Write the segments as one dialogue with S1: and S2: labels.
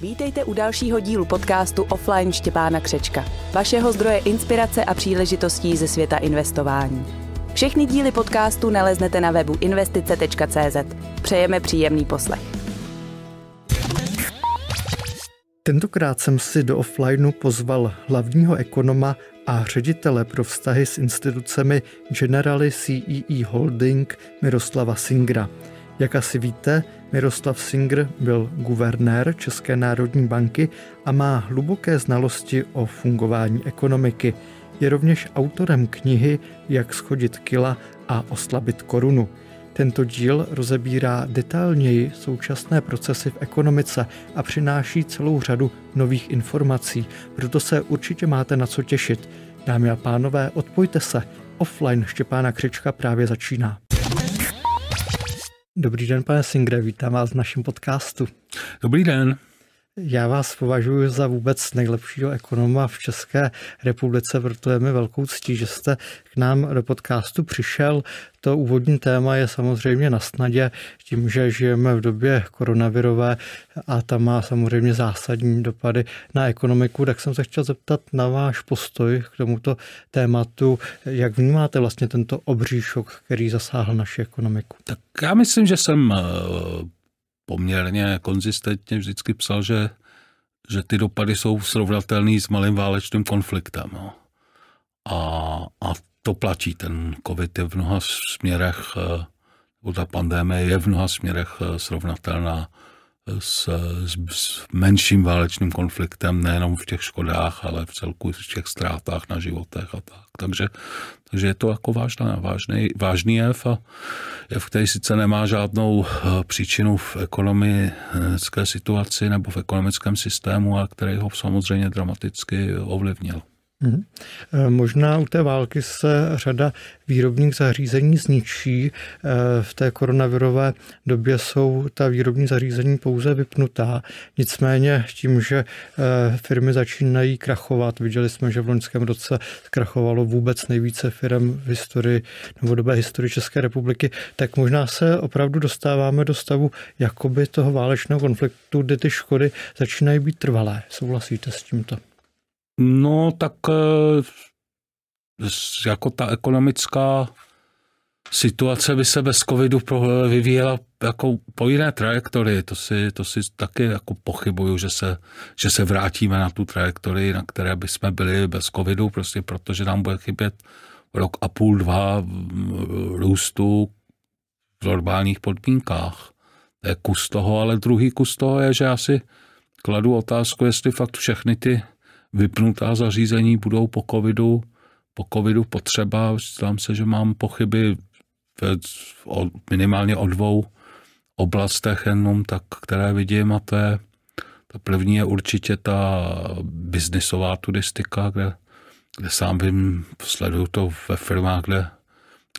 S1: Vítejte u dalšího dílu podcastu Offline Štěpána Křečka, vašeho zdroje inspirace a příležitostí ze světa investování. Všechny díly podcastu naleznete na webu investice.cz. Přejeme příjemný poslech. Tentokrát jsem si do offlineu pozval hlavního ekonoma a ředitele pro vztahy s institucemi Generali CEE e Holding Miroslava Singra. Jak asi víte, Miroslav Singer byl guvernér České národní banky a má hluboké znalosti o fungování ekonomiky. Je rovněž autorem knihy Jak schodit kila a oslabit korunu. Tento díl rozebírá detailněji současné procesy v ekonomice a přináší celou řadu nových informací, proto se určitě máte na co těšit. Dámy a pánové, odpojte se, offline Štěpána Křička právě začíná. Dobrý den, pane Singre, vítám vás v našem podcastu. Dobrý den. Já vás považuji za vůbec nejlepšího ekonoma v České republice, proto je mi velkou ctí, že jste k nám do podcastu přišel. To úvodní téma je samozřejmě na snadě, tím, že žijeme v době koronavirové a ta má samozřejmě zásadní dopady na ekonomiku, tak jsem se chtěl zeptat na váš postoj k tomuto tématu. Jak vnímáte vlastně tento obří šok, který zasáhl naši ekonomiku? Tak
S2: já myslím, že jsem eh, poměrně konzistentně vždycky psal, že, že ty dopady jsou srovnatelné s malým válečným konfliktem. No. A, a to platí. Ten covid je v mnoha směrech, eh, ta pandémie je v mnoha směrech eh, srovnatelná s, s, s menším válečným konfliktem, nejenom v těch škodách, ale v celku v těch ztrátách na životech a tak. Takže, takže je to jako vážná, vážný, vážný jev a jev, který sice nemá žádnou eh, příčinu v ekonomické situaci nebo v ekonomickém systému, a který ho samozřejmě dramaticky ovlivnil.
S1: Mhm. E, možná u té války se řada výrobních zařízení zničí. E, v té koronavirové době jsou ta výrobní zařízení pouze vypnutá. Nicméně tím, že e, firmy začínají krachovat, viděli jsme, že v loňském roce krachovalo vůbec nejvíce firm v historii nebo době historii České republiky, tak možná se opravdu dostáváme do stavu jakoby toho válečného konfliktu, kde ty škody začínají být trvalé. Souhlasíte s tímto?
S2: No tak eh, jako ta ekonomická situace by se bez covidu eh, vyvíjela jako po jiné trajektorii. To si, to si taky jako pochybuju, že se, že se vrátíme na tu trajektorii, na které by jsme byli bez covidu, prostě protože nám bude chybět rok a půl, dva mm, růstu v normálních podmínkách. To je kus toho, ale druhý kus toho je, že já si kladu otázku, jestli fakt všechny ty vypnutá zařízení budou po covidu, po covidu potřeba. Zdám se, že mám pochyby ve, o, minimálně o dvou oblastech jenom tak, které vidím a to je, ta první je určitě ta biznisová turistika, kde, kde sám vím, sleduju to ve firmách, kde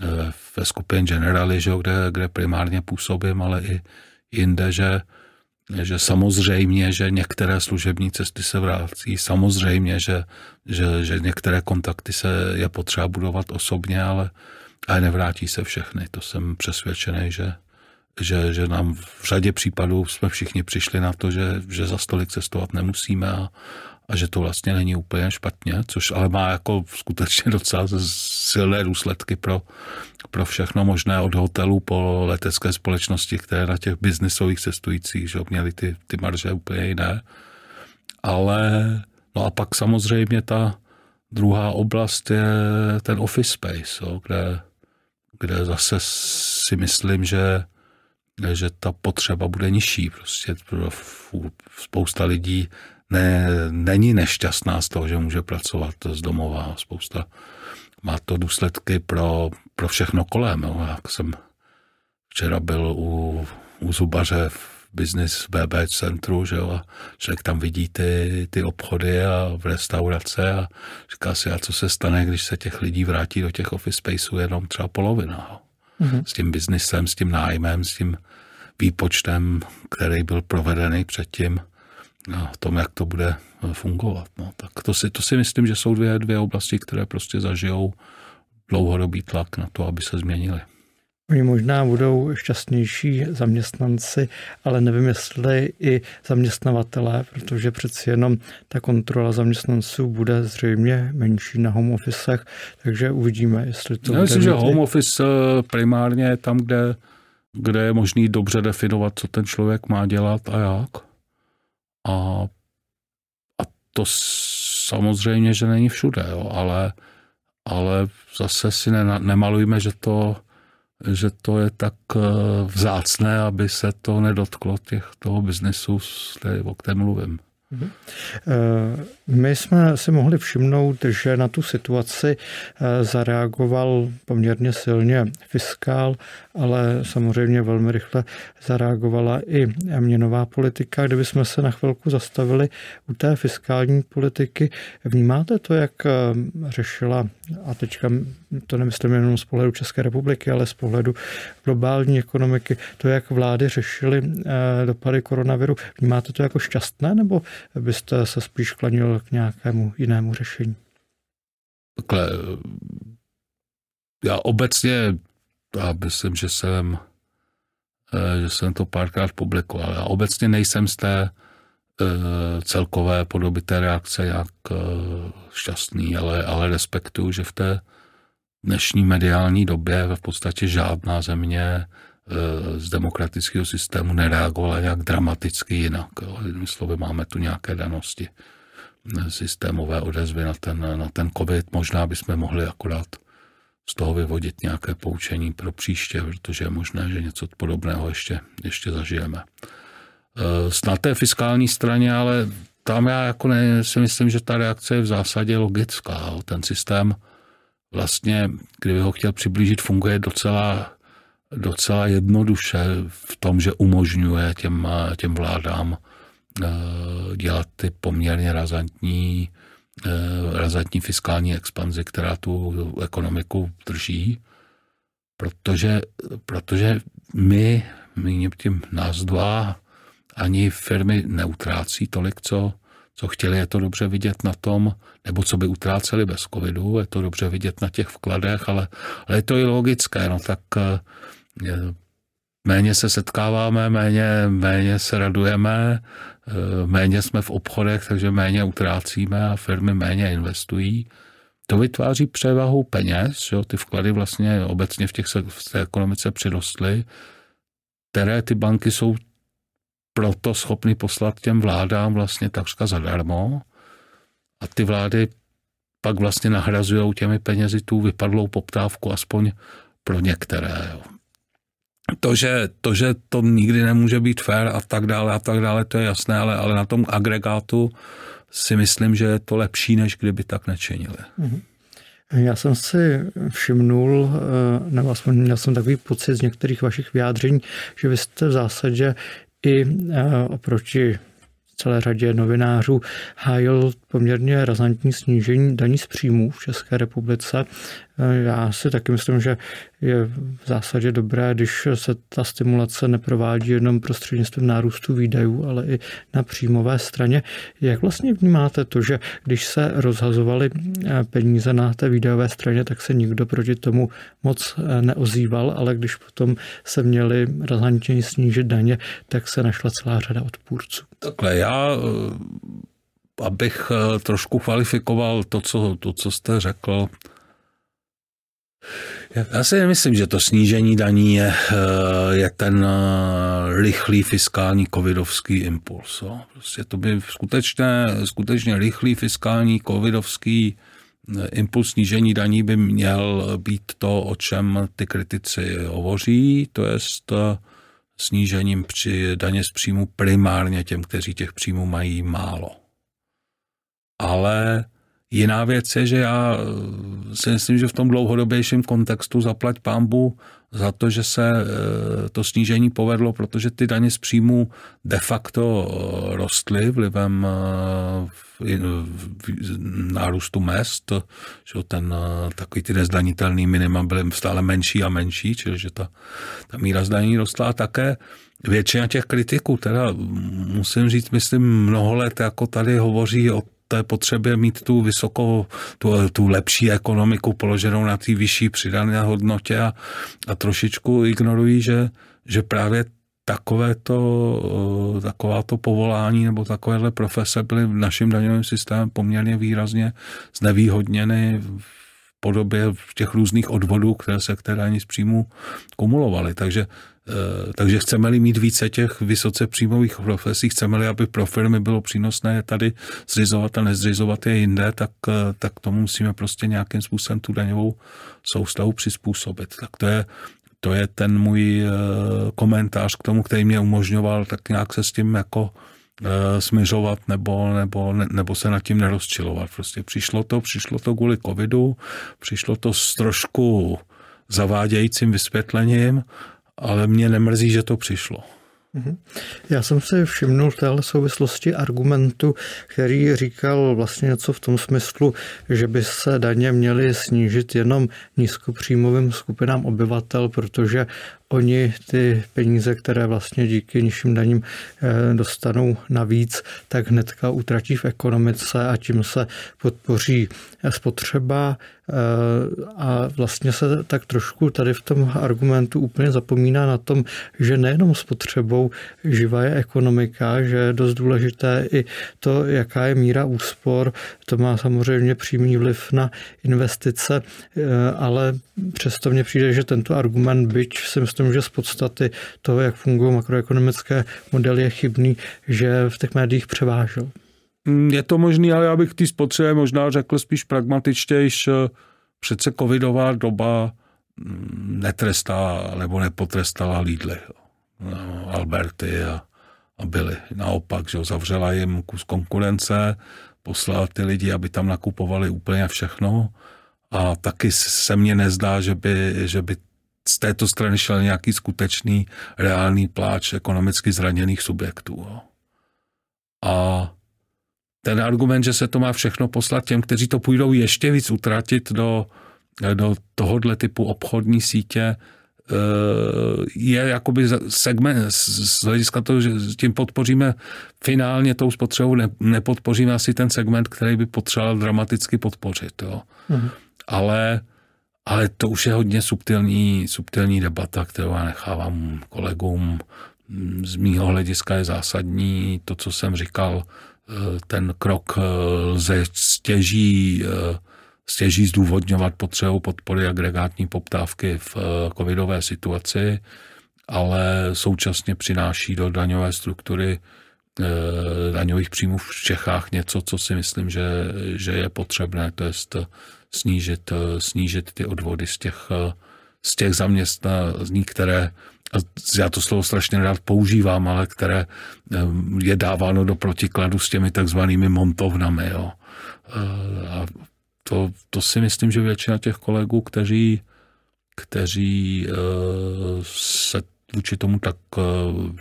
S2: eh, ve skupině Generali, že, kde, kde primárně působím, ale i jinde, že že samozřejmě, že některé služební cesty se vrací, samozřejmě, že, že, že některé kontakty se je potřeba budovat osobně, ale, ale nevrátí se všechny. To jsem přesvědčený, že, že, že nám v řadě případů jsme všichni přišli na to, že, že za stolik cestovat nemusíme a, a že to vlastně není úplně špatně, což ale má jako skutečně docela silné důsledky pro, pro všechno možné od hotelů po letecké společnosti, které na těch biznisových cestujících, že měly ty, ty marže úplně jiné. Ale no a pak samozřejmě ta druhá oblast je ten office space, jo, kde, kde zase si myslím, že že ta potřeba bude nižší. Prostě spousta lidí ne, není nešťastná z toho, že může pracovat z domova. Spousta má to důsledky pro, pro všechno kolem. Jo. Já jsem včera byl u, u zubaře v business BB centru, že jo, a člověk tam vidí ty, ty obchody a v restaurace a říká si, a co se stane, když se těch lidí vrátí do těch office spaceů jenom třeba polovina. Jo. Mm-hmm. S tím biznisem, s tím nájmem, s tím výpočtem, který byl provedený předtím, tom, jak to bude eh, fungovat. No, tak to si, to si myslím, že jsou dvě, dvě oblasti, které prostě zažijou dlouhodobý tlak na to, aby se změnily.
S1: Oni možná budou šťastnější zaměstnanci, ale nevím, jestli i zaměstnavatele, protože přeci jenom ta kontrola zaměstnanců bude zřejmě menší na home officech, takže uvidíme, jestli to Já myslím, že home
S2: office eh, primárně je tam, kde, kde je možný dobře definovat, co ten člověk má dělat a jak. A, a to samozřejmě, že není všude, jo, ale, ale zase si ne, nemalujme, že to, že to je tak eh, vzácné, aby se to nedotklo těch toho biznesu, o kterém mluvím.
S1: Mm-hmm. Uh... My jsme si mohli všimnout, že na tu situaci eh, zareagoval poměrně silně fiskál, ale samozřejmě velmi rychle zareagovala i měnová politika. Kdybychom se na chvilku zastavili u té fiskální politiky, vnímáte to, jak eh, řešila, a teďka to nemyslím jenom z pohledu České republiky, ale z pohledu globální ekonomiky, to, jak vlády řešily eh, dopady koronaviru. Vnímáte to jako šťastné, nebo byste se spíš klanil dospěl k nějakému jinému řešení.
S2: Takhle, já obecně, já myslím, že jsem, eh, že jsem to párkrát publikoval, já obecně nejsem z té eh, celkové podoby té reakce jak eh, šťastný, ale, ale respektuju, že v té dnešní mediální době v podstatě žádná země z demokratického systému nereagovala nějak dramaticky jinak. jedním Slovy máme tu nějaké danosti systémové odezvy na ten, na ten COVID. Možná bychom mohli akorát z toho vyvodit nějaké poučení pro příště, protože je možné, že něco podobného ještě, ještě zažijeme. Eh, na té fiskální straně, ale tam já jako ne, si myslím, že ta reakce je v zásadě logická. Ten systém vlastně, kdyby ho chtěl přiblížit, funguje docela, docela jednoduše v tom, že umožňuje těm, těm vládám Eh, dělat ty poměrně razantní, eh, razantní fiskální expanzi, která tu ekonomiku drží, protože, protože my, my tím nás dva, ani firmy neutrácí tolik, co, co chtěli, je to dobře vidět na tom, nebo co by utráceli bez covidu, je to dobře vidět na těch vkladech, ale, ale je to i logické, no tak eh, méně se setkáváme, méně, méně se radujeme, eh, méně jsme v obchodech, takže méně utrácíme a firmy méně investují. To vytváří převahu peněz, jo? ty vklady vlastně obecně v, těch, v té ekonomice přirostly, které ty banky jsou proto schopny poslat těm vládám vlastně takřka zadarmo a ty vlády pak vlastně nahrazují těmi penězi tu vypadlou poptávku, aspoň pro některé. Jo to že, to, že to nikdy nemůže být fair a tak dále a tak dále, to je jasné, ale, ale na tom agregátu si myslím, že je to lepší, než kdyby tak nečinili.
S1: Mhm. Já jsem si všimnul, eh, nebo aspoň měl jsem takový pocit z některých vašich vyjádření, že vy jste v zásadě i eh, oproti celé řadě novinářů hájil poměrně razantní snížení daní z příjmů v České republice. Eh, já si taky myslím, že je v zásadě dobré, když se ta stimulace neprovádí jenom prostřednictvím nárůstu výdajů, ale i na příjmové straně. Jak vlastně vnímáte to, že když se rozhazovaly eh, peníze na té výdajové straně, tak se nikdo proti tomu moc eh, neozýval, ale když potom se měli razantně snížit daně, tak se našla celá řada odpůrců.
S2: Takhle já abych trošku kvalifikoval to, co, to, co jste řekl, já si nemyslím, že to snížení daní je, eh, je ten eh, rychlý fiskální covidovský impuls. Jo. Prostě to by skutečně, skutečně rychlý fiskální covidovský eh, impuls snížení daní by měl být to, o čem ty kritici hovoří, to je snížením při daně z příjmu primárně těm, kteří těch příjmů mají málo. Ale Jiná věc je, že já eh, si myslím, že v tom dlouhodobějším kontextu zaplať pámbu za to, že se eh, to snížení povedlo, protože ty daně z příjmu de facto eh, rostly vlivem nárůstu mest, že ten, takový ty nezdanitelný minima byly stále menší a menší, čili že ta, ta míra zdanění rostla a také většina těch kritiků, teda musím říct, myslím mnoho let, jako tady hovoří o té potřebě mít tu vysokou, tu, tu lepší ekonomiku položenou na té vyšší přidané hodnotě a, a trošičku ignorují, že, že právě takové to eh, taková to povolání nebo takovéhle profese byly v našem daňovém systému poměrně výrazně znevýhodněny v podobě těch různých odvodů, které se k té daní z příjmu kumulovaly. Takže Eh, takže chceme-li mít více těch vysoce příjmových profesí, chceme-li, aby pro firmy bylo přínosné tady zřizovat a nezřizovat je jinde, tak, eh, tak tomu musíme prostě nějakým způsobem tu daňovou soustavu přizpůsobit. Tak to je, to je ten můj eh, komentář k tomu, který mě umožňoval tak nějak se s tím jako smyřovat nebo, nebo, nebo se nad tím nerozčilovat. Prostě přišlo to, přišlo to kvůli covidu, přišlo to s trošku zavádějícím vysvětlením, ale mě nemrzí, že to přišlo.
S1: Mhm. Já jsem si všimnul v téhle souvislosti argumentu, který říkal vlastně něco v tom smyslu, že by se daně měly snížit jenom nízkopříjmovým skupinám obyvatel, protože oni ty peníze, které vlastně díky nižším daním eh, dostanou navíc, tak hnedka utratí v ekonomice a tím se podpoří spotřeba eh, a vlastně se tak trošku tady v tom argumentu úplně zapomíná na tom, že nejenom spotřebou živá je ekonomika, že je dost důležité i to, jaká je míra úspor, to má samozřejmě přímý vliv na investice, eh, ale přesto mně přijde, že tento argument, byť jsem s tom, že z podstaty toho, jak fungují makroekonomické modely, je chybný, že v těch médiích převážel.
S2: Mm, je to možný, ale já bych ty spotřebě možná řekl spíš že eh, Přece covidová doba mm, netrestá nebo nepotrestala Lidl, no, Alberty a, a byly. Naopak, že zavřela jim kus konkurence, poslala ty lidi, aby tam nakupovali úplně všechno. A taky se mně nezdá, že by, že by z této strany šel nějaký skutečný, reálný pláč ekonomicky zraněných subjektů. A ten argument, že se to má všechno poslat těm, kteří to půjdou ještě víc utratit do, do tohohle typu obchodní sítě, eh, je jakoby segment z hlediska toho, že tím podpoříme finálně tou spotřebou, ne, nepodpoříme asi ten segment, který by potřeboval dramaticky podpořit. Jo. Mhm. Ale ale to už je hodně subtilní, subtilní debata, kterou já nechávám kolegům. Z mého hlediska je zásadní to, co jsem říkal, eh, ten krok eh, lze stěží, eh, stěží zdůvodňovat potřebu podpory agregátní poptávky v covidové situaci, ale současně přináší do daňové struktury daňových příjmů v Čechách něco, co si myslím, že, že je potřebné, to je snížit, eh, snížit ty odvody z těch, eh, z těch zaměstnaní, které, a já to slovo strašně rád používám, ale které eh, je dáváno do protikladu s těmi takzvanými montovnami. Jo. A to, to si myslím, že většina těch kolegů, kteří, kteří se vůči tomu tak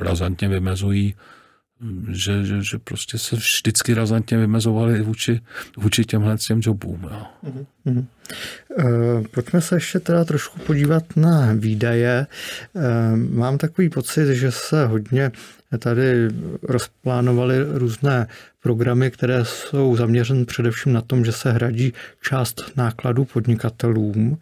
S2: razantně vymezují, že, že, že prostě se vždycky razantně vymezovali vůči, vůči těmhle těm jobům. Jo.
S1: Mm-hmm. E, pojďme se ještě teda trošku podívat na výdaje. E, mám takový pocit, že se hodně tady rozplánovaly různé programy, které jsou zaměřeny především na tom, že se hradí část nákladů podnikatelům.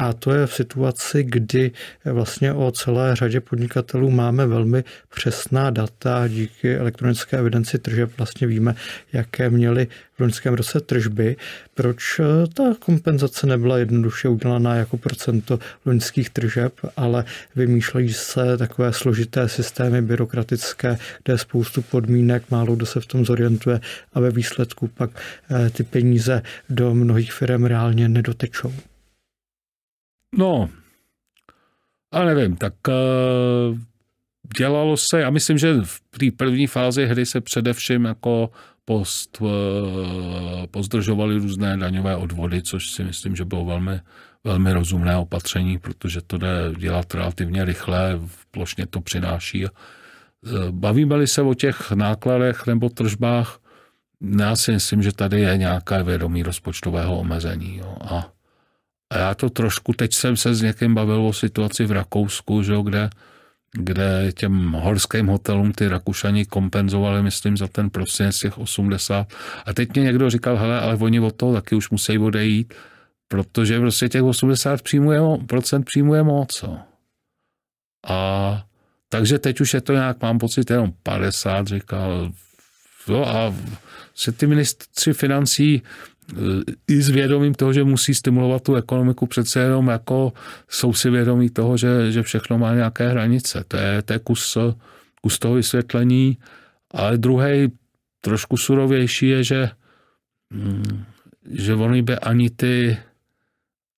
S1: A to je v situaci, kdy vlastně o celé řadě podnikatelů máme velmi přesná data. Díky elektronické evidenci tržeb vlastně víme, jaké měli v loňském roce tržby. Proč ta kompenzace nebyla jednoduše udělaná jako procento loňských tržeb, ale vymýšlejí se takové složité systémy byrokratické, kde je spoustu podmínek, málo kdo se v tom zorientuje garantuje a ve výsledku pak eh, ty peníze do mnohých firm reálně nedotečou. No,
S2: a nevím, tak eh, dělalo se, já myslím, že v té první fázi hry se především jako post, eh, pozdržovaly různé daňové odvody, což si myslím, že bylo velmi, velmi rozumné opatření, protože to jde dělat relativně rychle, plošně to přináší Bavíme-li se o těch nákladech nebo tržbách, já si myslím, že tady je nějaké vědomí rozpočtového omezení. Jo. A, a já to trošku, teď jsem se s někým bavil o situaci v Rakousku, že kde, kde těm horským hotelům ty Rakušani kompenzovali, myslím, za ten prosinec těch 80. A teď mě někdo říkal, hele, ale oni od toho taky už musí odejít, protože prostě těch 80 procent příjmu je moc. A takže teď už je to nějak, mám pocit, jenom 50, říkal. Jo, a se ty ministři financí e, i s vědomím toho, že musí stimulovat tu ekonomiku, přece jenom jako jsou si vědomí toho, že, že všechno má nějaké hranice. To je, to je kus, kus toho vysvětlení. Ale druhý, trošku surovější je, že, mm, že oni by ani ty,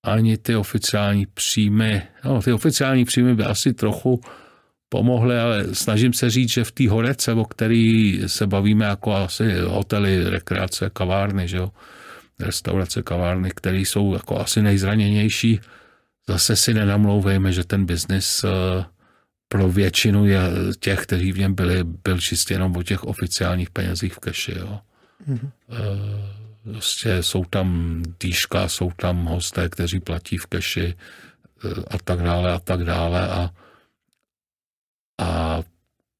S2: ani ty oficiální příjmy, no, ty oficiální příjmy by asi trochu pomohly, ale snažím se říct, že v té horece, o který se bavíme jako asi hotely, rekreace, kavárny, že jo? restaurace, kavárny, které jsou jako asi nejzraněnější, zase si nenamlouvejme, že ten biznis eh, pro většinu je těch, kteří v něm byli, byl čistě jenom o těch oficiálních penězích v keši. Jo. Mm-hmm. Prostě jsou tam dýška, jsou tam hosté, kteří platí v keši eh, a tak dále a tak dále a a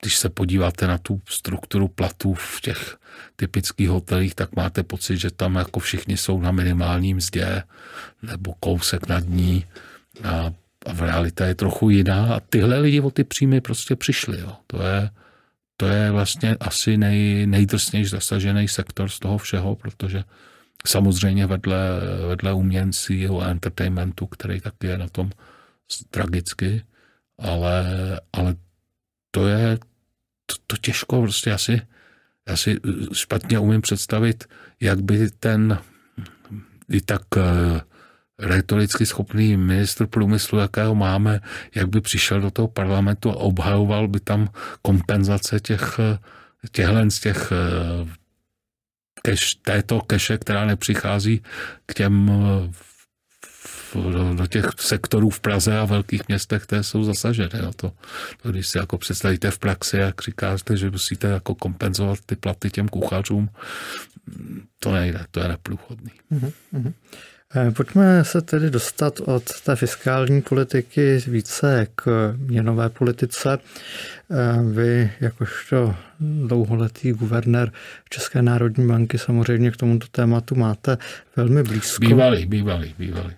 S2: když se podíváte na tu strukturu platů v těch typických hotelích, tak máte pocit, že tam jako všichni jsou na minimálním mzdě nebo kousek nad ní a, a v realita je trochu jiná a tyhle lidi o ty příjmy prostě přišli. Jo. To, je, to je vlastně asi nej, nejdrsnější zasažený sektor z toho všeho, protože samozřejmě vedle, vedle uměncí a entertainmentu, který taky je na tom tragicky, ale, ale to je to, to těžko, prostě já si, já si eh, špatně umím představit, jak by ten i tak eh, retoricky schopný ministr průmyslu, jakého máme, jak by přišel do toho parlamentu a obhajoval by tam kompenzace těch, eh, těchhle z těch keš, této keše, která nepřichází k těm do, do těch sektorů v Praze a velkých městech, které jsou zasažené. No To, to, když si jako představíte v praxi, jak říkáte, že musíte jako kompenzovat ty platy těm kuchařům, to nejde, to je neprůchodný.
S1: Mm-hmm. Pojďme se tedy dostat od té fiskální politiky více k měnové politice. Eh, vy, jakožto dlouholetý guvernér České národní banky, samozřejmě k tomuto tématu máte velmi blízko. Bývalý,
S2: bývalý, bývalý.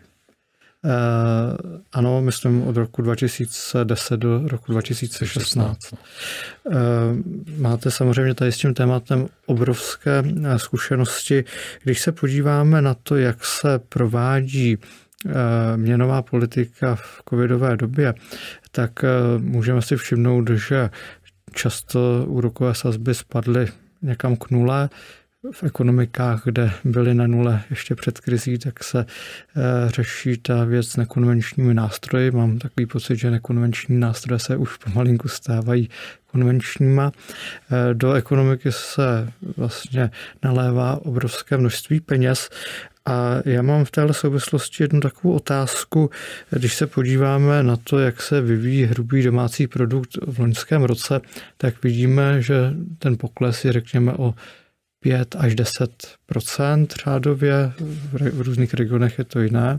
S1: Eh, ano, myslím od roku 2010 do roku 2016. No. Eh, máte samozřejmě tady s tím tématem obrovské eh, zkušenosti. Když se podíváme na to, jak se provádí měnová politika v covidové době, tak můžeme si všimnout, že často úrokové sazby spadly někam k nule, v ekonomikách, kde byly na nule ještě před krizí, tak se eh, řeší ta věc nekonvenčními nástroji. Mám takový pocit, že nekonvenční nástroje se už pomalinku stávají konvenčníma. Eh, do ekonomiky se vlastně nalévá obrovské množství peněz a já mám v této souvislosti jednu takovou otázku. Když se podíváme na to, jak se vyvíjí hrubý domácí produkt v loňském roce, tak vidíme, že ten pokles je, řekněme, o 5 až 10 řádově, v různých regionech je to jiné.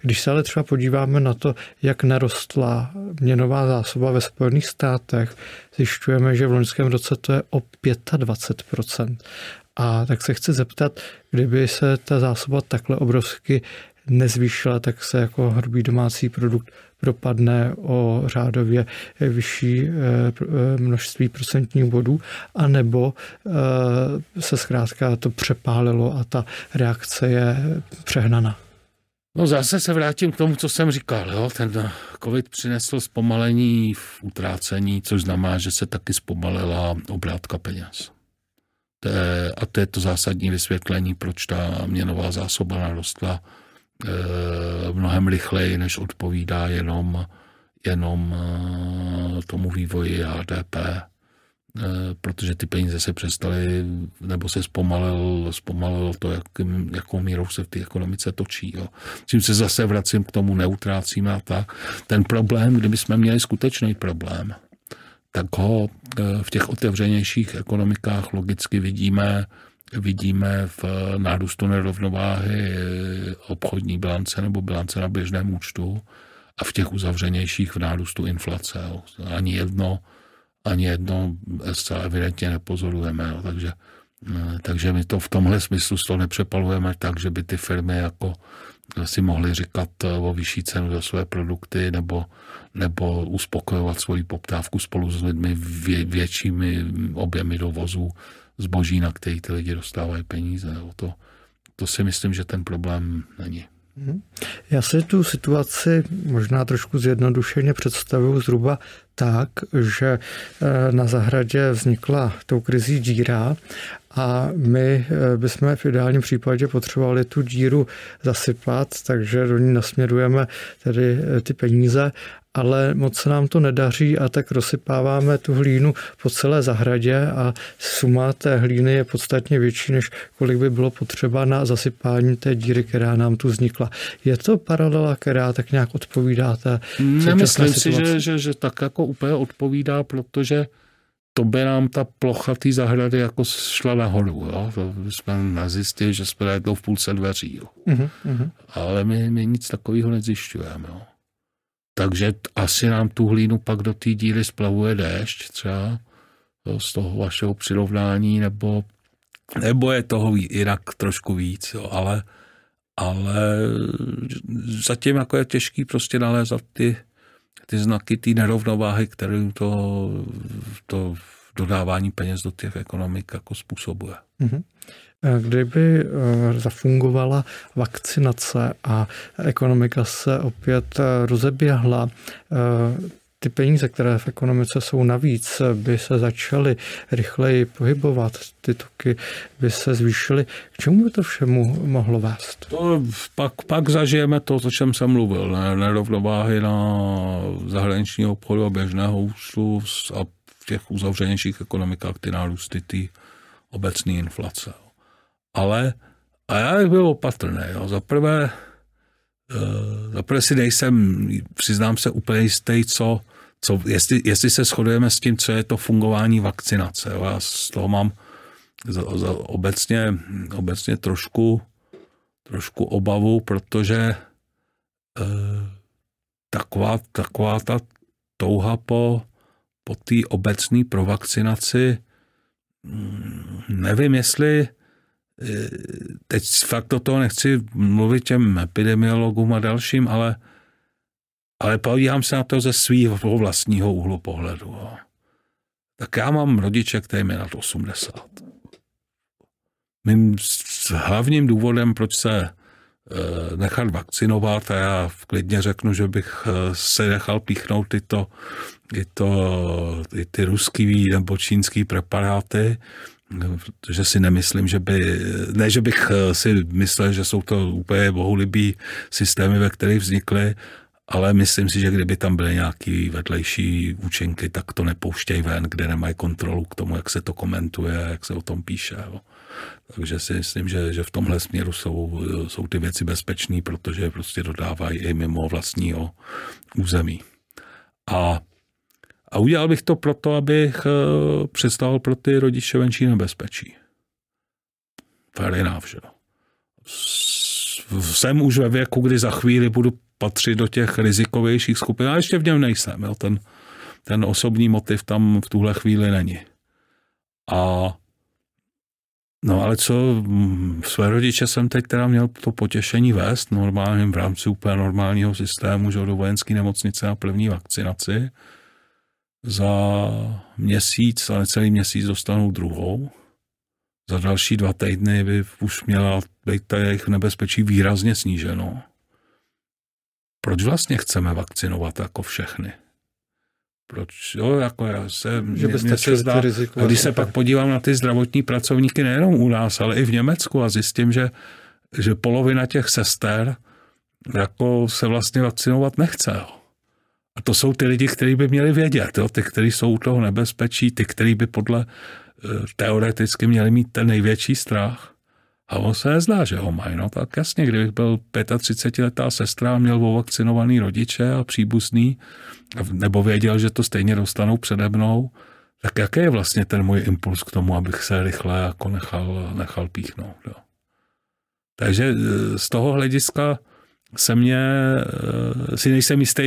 S1: Když se ale třeba podíváme na to, jak narostla měnová zásoba ve Spojených státech, zjišťujeme, že v loňském roce to je o 25 A tak se chci zeptat, kdyby se ta zásoba takhle obrovsky nezvýšila, tak se jako hrubý domácí produkt dopadne o řádově vyšší eh, eh, množství procentních bodů, anebo eh, se zkrátka to přepálilo a ta reakce je přehnaná.
S2: No zase se vrátím k tomu, co jsem říkal. Jo? Ten covid přinesl zpomalení v utrácení, což znamená, že se taky zpomalila obrátka peněz. To je, a to je to zásadní vysvětlení, proč ta měnová zásoba narostla Eh, mnohem rychleji, než odpovídá jenom, jenom eh, tomu vývoji HDP, eh, protože ty peníze se přestaly, nebo se zpomalil, zpomalil to, jak, jakou mírou se v té ekonomice točí. Jo. Tím se zase vracím k tomu, neutrácíme a tak. Ten problém, jsme měli skutečný problém, tak ho v těch otevřenějších ekonomikách logicky vidíme vidíme v nárůstu nerovnováhy obchodní bilance nebo bilance na běžném účtu a v těch uzavřenějších v nárůstu inflace. Ani jedno, ani jedno zcela evidentně nepozorujeme. Takže, eh, takže my to v tomhle smyslu to nepřepalujeme tak, že by ty firmy jako si mohli říkat eh, o vyšší cenu za své produkty nebo, nebo uspokojovat svoji poptávku spolu s lidmi vě, většími objemy dovozů zboží, na který ty lidi dostávají peníze. to, to si myslím, že ten problém není.
S1: Mhm. Já si tu situaci možná trošku zjednodušeně představuju zhruba tak, že eh, na zahradě vznikla tou krizí díra a my eh, bychom v ideálním případě potřebovali tu díru zasypat, takže do ní nasměrujeme tedy eh, ty peníze ale moc se nám to nedaří a tak rozsypáváme tu hlínu po celé zahradě a suma té hlíny je podstatně větší, než kolik by bylo potřeba na zasypání té díry, která nám tu vznikla. Je to paralela, která tak nějak odpovídá té myslím si, že, že, že tak
S2: jako úplně odpovídá, protože to by nám ta plocha té zahrady jako šla nahoru. Jo? To jsme nezjistili, že jsme najednou v půlce dveří. Jo? Uh-huh, uh-huh. Ale my, my nic takového nezjišťujeme. Jo? Takže asi nám tu hlínu pak do té díly splavuje déšť třeba jo, z toho vašeho přirovnání, nebo, nebo je toho jinak trošku víc, jo, ale, ale e, zatím jako je těžký prostě nalézat ty, ty znaky, ty nerovnováhy, které to, to dodávání peněz do těch ekonomik jako způsobuje.
S1: Mm-hmm. Eh, kdyby eh, zafungovala vakcinace a ekonomika se opět eh, rozeběhla, ty peníze, které v ekonomice jsou navíc, by se začaly rychleji pohybovat, ty toky by se zvýšily. K čemu by to všemu mohlo vést?
S2: To pak, pak zažijeme to, o čem jsem mluvil, ne? nerovnováhy na zahraničního obchodu a běžného úslu a v těch uzavřenějších ekonomikách ty nárůsty, ty obecné inflace ale a já bych byl opatrný. Jo. Za prvé, eh, za prvé si nejsem, přiznám se, úplně jistý, co, co jestli, jestli se shodujeme s tím, co je to fungování vakcinace. Jo. Já z toho mám za, za obecně, obecně trošku, trošku obavu, protože e, taková, taková ta touha po, po té obecné provakcinaci, mm, nevím, jestli, teď fakt o toho nechci mluvit těm epidemiologům a dalším, ale, ale podívám se na to ze svého vlastního úhlu pohledu. Jo. Tak já mám rodiče, který mi nad 80. Mým hlavním důvodem, proč se eh, nechat vakcinovat a já klidně řeknu, že bych eh, se nechal píchnout tyto, tyto, ty, ty ruský nebo čínský preparáty, že si nemyslím, že by, ne, že bych eh, si myslel, že jsou to úplně bohulibý systémy, ve kterých vznikly, ale myslím si, že kdyby tam byly nějaký vedlejší účinky, tak to nepouštějí ven, kde nemají kontrolu k tomu, jak se to komentuje, jak se o tom píše. Jo. Takže si myslím, že, že v tomhle směru jsou, eh, jsou ty věci bezpečné, protože prostě dodávají i mimo vlastního území. A a udělal bych to proto, abych eh, představil pro ty rodiče venší nebezpečí. Fair enough, že? Jsem už ve věku, kdy za chvíli budu patřit do těch rizikovějších skupin, ale ještě v něm nejsem. Jo? Ten, ten osobní motiv tam v tuhle chvíli není. A No ale co, mm, své rodiče jsem teď teda měl to potěšení vést normálním v rámci úplně normálního systému, že do vojenské nemocnice a první vakcinaci za měsíc, ale celý měsíc dostanou druhou. Za další dva týdny by už měla být ta jejich nebezpečí výrazně sníženo. Proč vlastně chceme vakcinovat jako všechny? proč, jo, jako já se, že mě, mě se zdá, riziko, a když se pak podívám na ty zdravotní pracovníky nejenom u nás, ale i v Německu a zjistím, že, že polovina těch sester jako se vlastně vakcinovat nechce. Jo. A to jsou ty lidi, kteří by měli vědět, jo? ty, kteří jsou u toho nebezpečí, ty, kteří by podle eh, teoreticky měli mít ten největší strach. A on se nezná, že ho mají. No tak jasně, kdybych byl 35-letá sestra a měl ovakcinovaný rodiče a příbuzný, nebo věděl, že to stejně dostanou přede mnou, tak jaký je vlastně ten můj impuls k tomu, abych se rychle jako nechal, nechal píchnout. Jo? Takže eh, z toho hlediska se mě, eh, si nejsem jistý,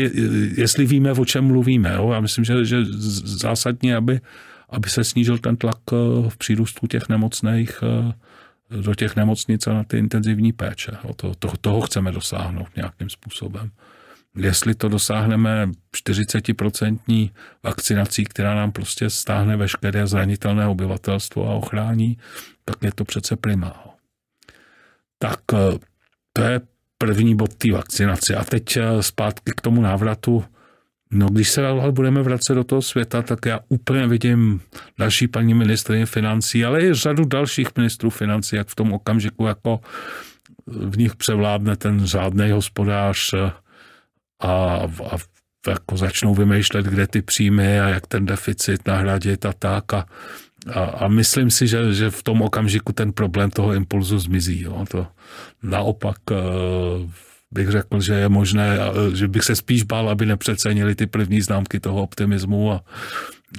S2: jestli víme, o čem mluvíme. Jo? Já myslím, že, že zásadně, aby, aby se snížil ten tlak eh, v přírůstu těch nemocných eh, do těch nemocnic a na ty intenzivní péče. Jo? To, to, toho chceme dosáhnout nějakým způsobem. Jestli to dosáhneme 40% vakcinací, která nám prostě stáhne veškeré zranitelné obyvatelstvo a ochrání, tak je to přece primá. Tak to je první bod té vakcinace. A teď eh, zpátky k tomu návratu. No, když se budeme vracet do toho světa, tak já úplně vidím další paní ministrině financí, ale i řadu dalších ministrů financí, jak v tom okamžiku jako v nich převládne ten řádný hospodář eh, a, a jako začnou vymýšlet, kde ty příjmy a jak ten deficit nahradit a tak. A a, a myslím si, že, že v tom okamžiku ten problém toho impulzu zmizí. Jo. To naopak eh, bych řekl, že je možné, že bych se spíš bál, aby nepřecenili ty první známky toho optimismu a,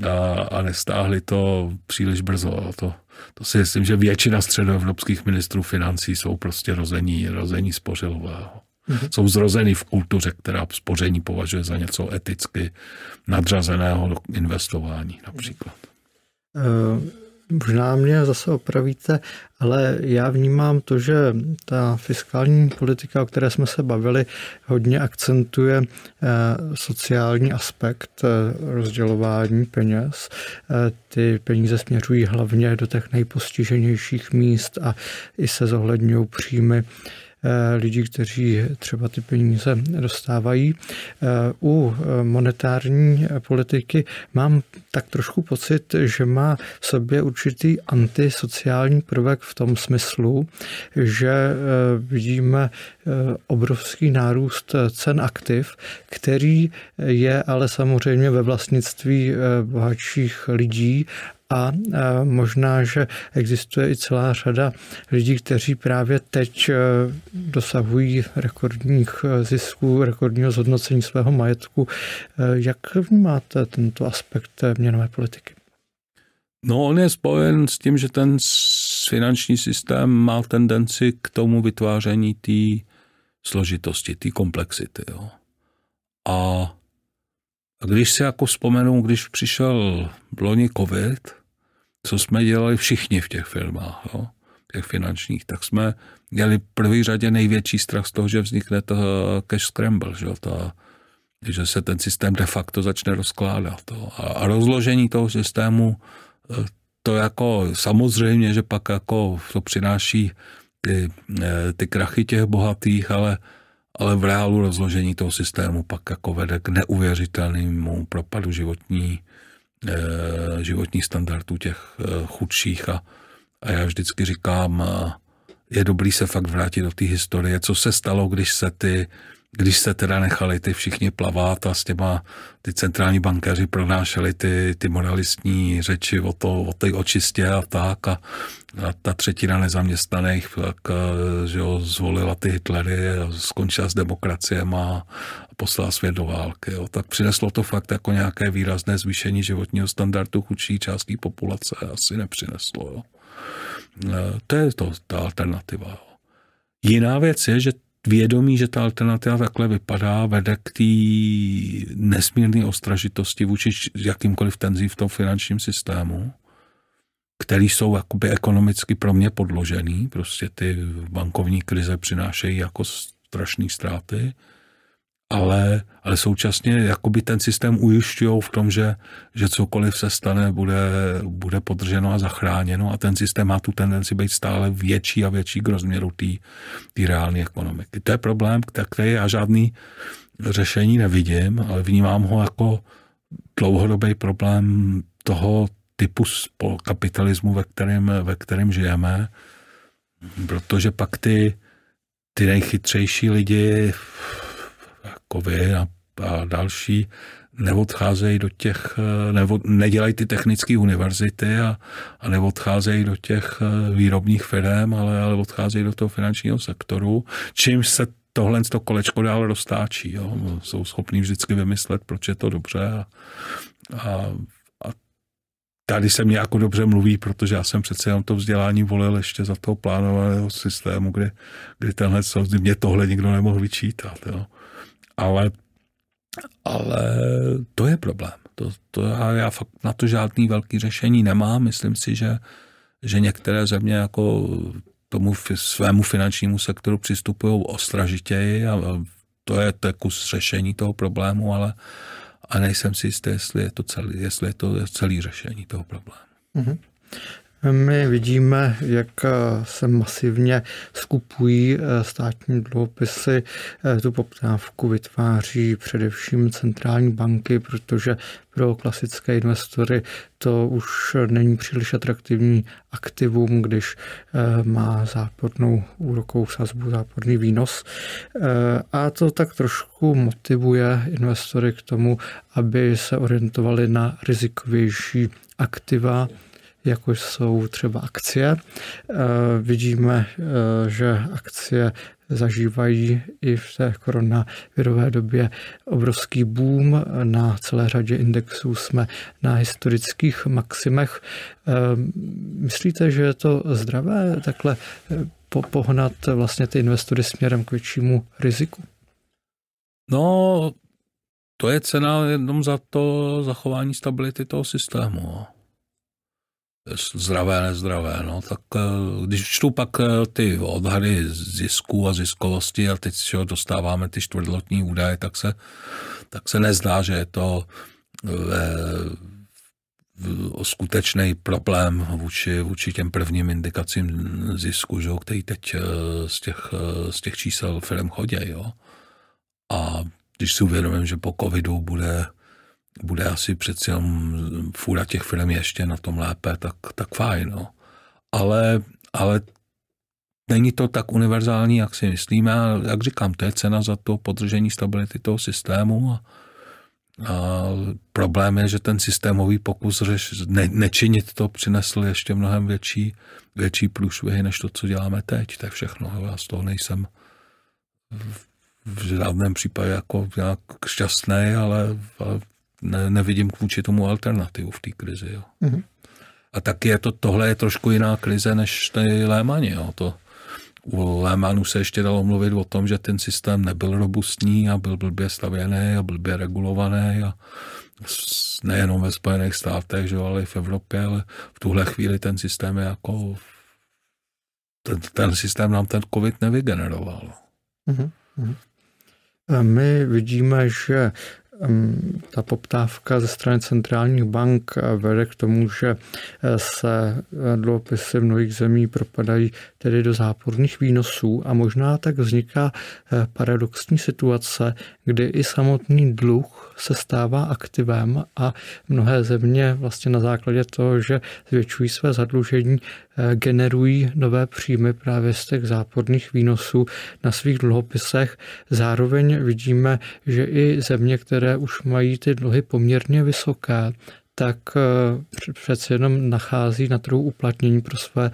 S2: a, a nestáhli to příliš brzo. To, to si myslím, že většina středoevropských ministrů financí jsou prostě rození, rození spořilového. Mm-hmm. Jsou zrozeny v kultuře, která spoření považuje za něco eticky nadřazeného investování například.
S1: Eh, možná mě zase opravíte, ale já vnímám to, že ta fiskální politika, o které jsme se bavili, hodně akcentuje eh, sociální aspekt eh, rozdělování peněz. Ty peníze směřují hlavně do těch nejpostiženějších míst a i se zohledňují příjmy Eh, lidí, kteří třeba ty peníze dostávají. Eh, u eh, monetární politiky mám tak trošku pocit, že má v sobě určitý antisociální prvek v tom smyslu, že vidíme obrovský nárůst cen aktiv, který je ale samozřejmě ve vlastnictví bohatších lidí a e, možná, že existuje i celá řada lidí, kteří právě teď e, dosahují rekordních e, zisků, rekordního zhodnocení svého majetku. Jak vnímáte tento aspekt měnové politiky?
S2: No, on je spojen s tím, že ten finanční systém má tendenci k tomu vytváření té složitosti, té komplexity. Jo. A a když si jako vzpomenu, když přišel loni covid, co jsme dělali všichni v těch firmách, jo, těch finančních, tak jsme měli první řadě největší strach z toho, že vznikne to cash scramble, že, to, že se ten systém de facto začne rozkládat. To. A, a rozložení toho systému, eh, to jako samozřejmě, že pak jako to přináší ty, eh, ty krachy těch bohatých, ale ale v reálu rozložení toho systému pak jako vede k neuvěřitelnému propadu životní, eh, životní standardů těch eh, chudších a, a já vždycky říkám, eh, je dobrý se fakt vrátit do té historie, co se stalo, když se ty když se teda nechali ty všichni plavat a s těma ty centrální bankéři pronášeli ty, ty moralistní řeči o, to, o té očistě a tak a, a ta třetina nezaměstnaných tak, eh, že jo, zvolila ty Hitlery a skončila s demokraciem a, poslala svět do války. Jo. Tak přineslo to fakt jako nějaké výrazné zvýšení životního standardu chudší částí populace asi nepřineslo. Jo. Eh, to je to, ta alternativa. Jo. Jiná věc je, že vědomí, že ta alternativa takhle vypadá, vede k té nesmírné ostražitosti vůči jakýmkoliv tenzí v tom finančním systému, který jsou jakoby ekonomicky pro mě podložený. Prostě ty bankovní krize přinášejí jako strašné ztráty ale, ale současně jakoby ten systém ujišťují v tom, že, že cokoliv se stane, bude, bude podrženo a zachráněno a ten systém má tu tendenci být stále větší a větší k rozměru té reální ekonomiky. To je problém, který já žádný řešení nevidím, ale vnímám ho jako dlouhodobý problém toho typu kapitalismu, ve kterém, ve kterém žijeme, protože pak ty, ty nejchytřejší lidi kovy a, a další, neodcházejí do těch, eh, nebo nedělají ty technické univerzity a, a neodcházejí do těch eh, výrobních firm, ale, ale odcházejí do toho finančního sektoru, čímž se tohle to kolečko dál roztáčí. Jo. Jsou schopní vždycky vymyslet, proč je to dobře a, a, a tady se mě jako dobře mluví, protože já jsem přece jenom to vzdělání volil ještě za toho plánovaného systému, kdy, kdy tenhle, mě tohle nikdo nemohl vyčítat. Jo ale, ale to je problém. To, to já, já fakt na to žádný velký řešení nemám. Myslím si, že, že některé země jako tomu svému finančnímu sektoru přistupují ostražitěji a to je, to je kus řešení toho problému, ale a nejsem si jistý, jestli je to celý, jestli je to celý řešení toho problému.
S1: Mm-hmm. My vidíme, jak eh, se masivně skupují eh, státní dluhopisy. Eh, tu poptávku vytváří především centrální banky, protože pro klasické investory to už není příliš atraktivní aktivum, když má zápornou úrokovou sazbu, záporný výnos. A to tak trošku motivuje investory k tomu, aby se orientovali na rizikovější aktiva jako jsou třeba akcie. Eh, vidíme, eh, že akcie zažívají i v té koronavirové době obrovský boom. Na celé řadě indexů jsme na historických maximech. Eh, myslíte, že je to zdravé takhle pohnat vlastně ty investory směrem k většímu riziku? No,
S2: to je cena jenom za to zachování stability toho systému. No zdravé, nezdravé. No. Tak eh, když čtu pak eh, ty odhady zisku a ziskovosti a teď čeho dostáváme ty čtvrtletní údaje, tak se, tak se nezdá, že je to eh, skutečný problém vůči, vůči těm prvním indikacím zisku, že, který teď z těch, z těch čísel firm chodí. Jo. A když si uvědomím, že po covidu bude bude asi přeci jenom fůra těch firm ještě na tom lépe, tak, tak fajn. No. Ale, ale není to tak univerzální, jak si myslíme. A jak říkám, to je cena za to podržení stability toho systému. A, a problém je, že ten systémový pokus řeš, ne, nečinit to přinesl ještě mnohem větší, větší průšvihy, než to, co děláme teď. je všechno. Já z toho nejsem v žádném případě jako nějak šťastný, ale, ale ne, nevidím vůči tomu alternativu v té krizi. Jo. Mm-hmm. A taky je to, tohle je trošku jiná krize než ty Lémani. Jo. To, u Lémanů se ještě dalo mluvit o tom, že ten systém nebyl robustní a byl blbě stavěný a blbě regulovaný a nejenom ve Spojených státech, že, ale i v Evropě, ale v tuhle chvíli ten systém je jako ten, ten systém nám ten covid nevygeneroval.
S1: Mm-hmm. My vidíme, že ta poptávka ze strany centrálních bank vede k tomu, že eh, se eh, dluhopisy v mnohých zemí propadají tedy do záporných výnosů a možná tak vzniká eh, paradoxní situace, kdy i samotný dluh se stává aktivem a mnohé země vlastně na základě toho, že zvětšují své zadlužení, eh, generují nové příjmy právě z těch záporných výnosů na svých dluhopisech. Zároveň vidíme, že i země, které už mají ty dluhy poměrně vysoké, tak eh, přeci jenom nachází na trhu uplatnění pro své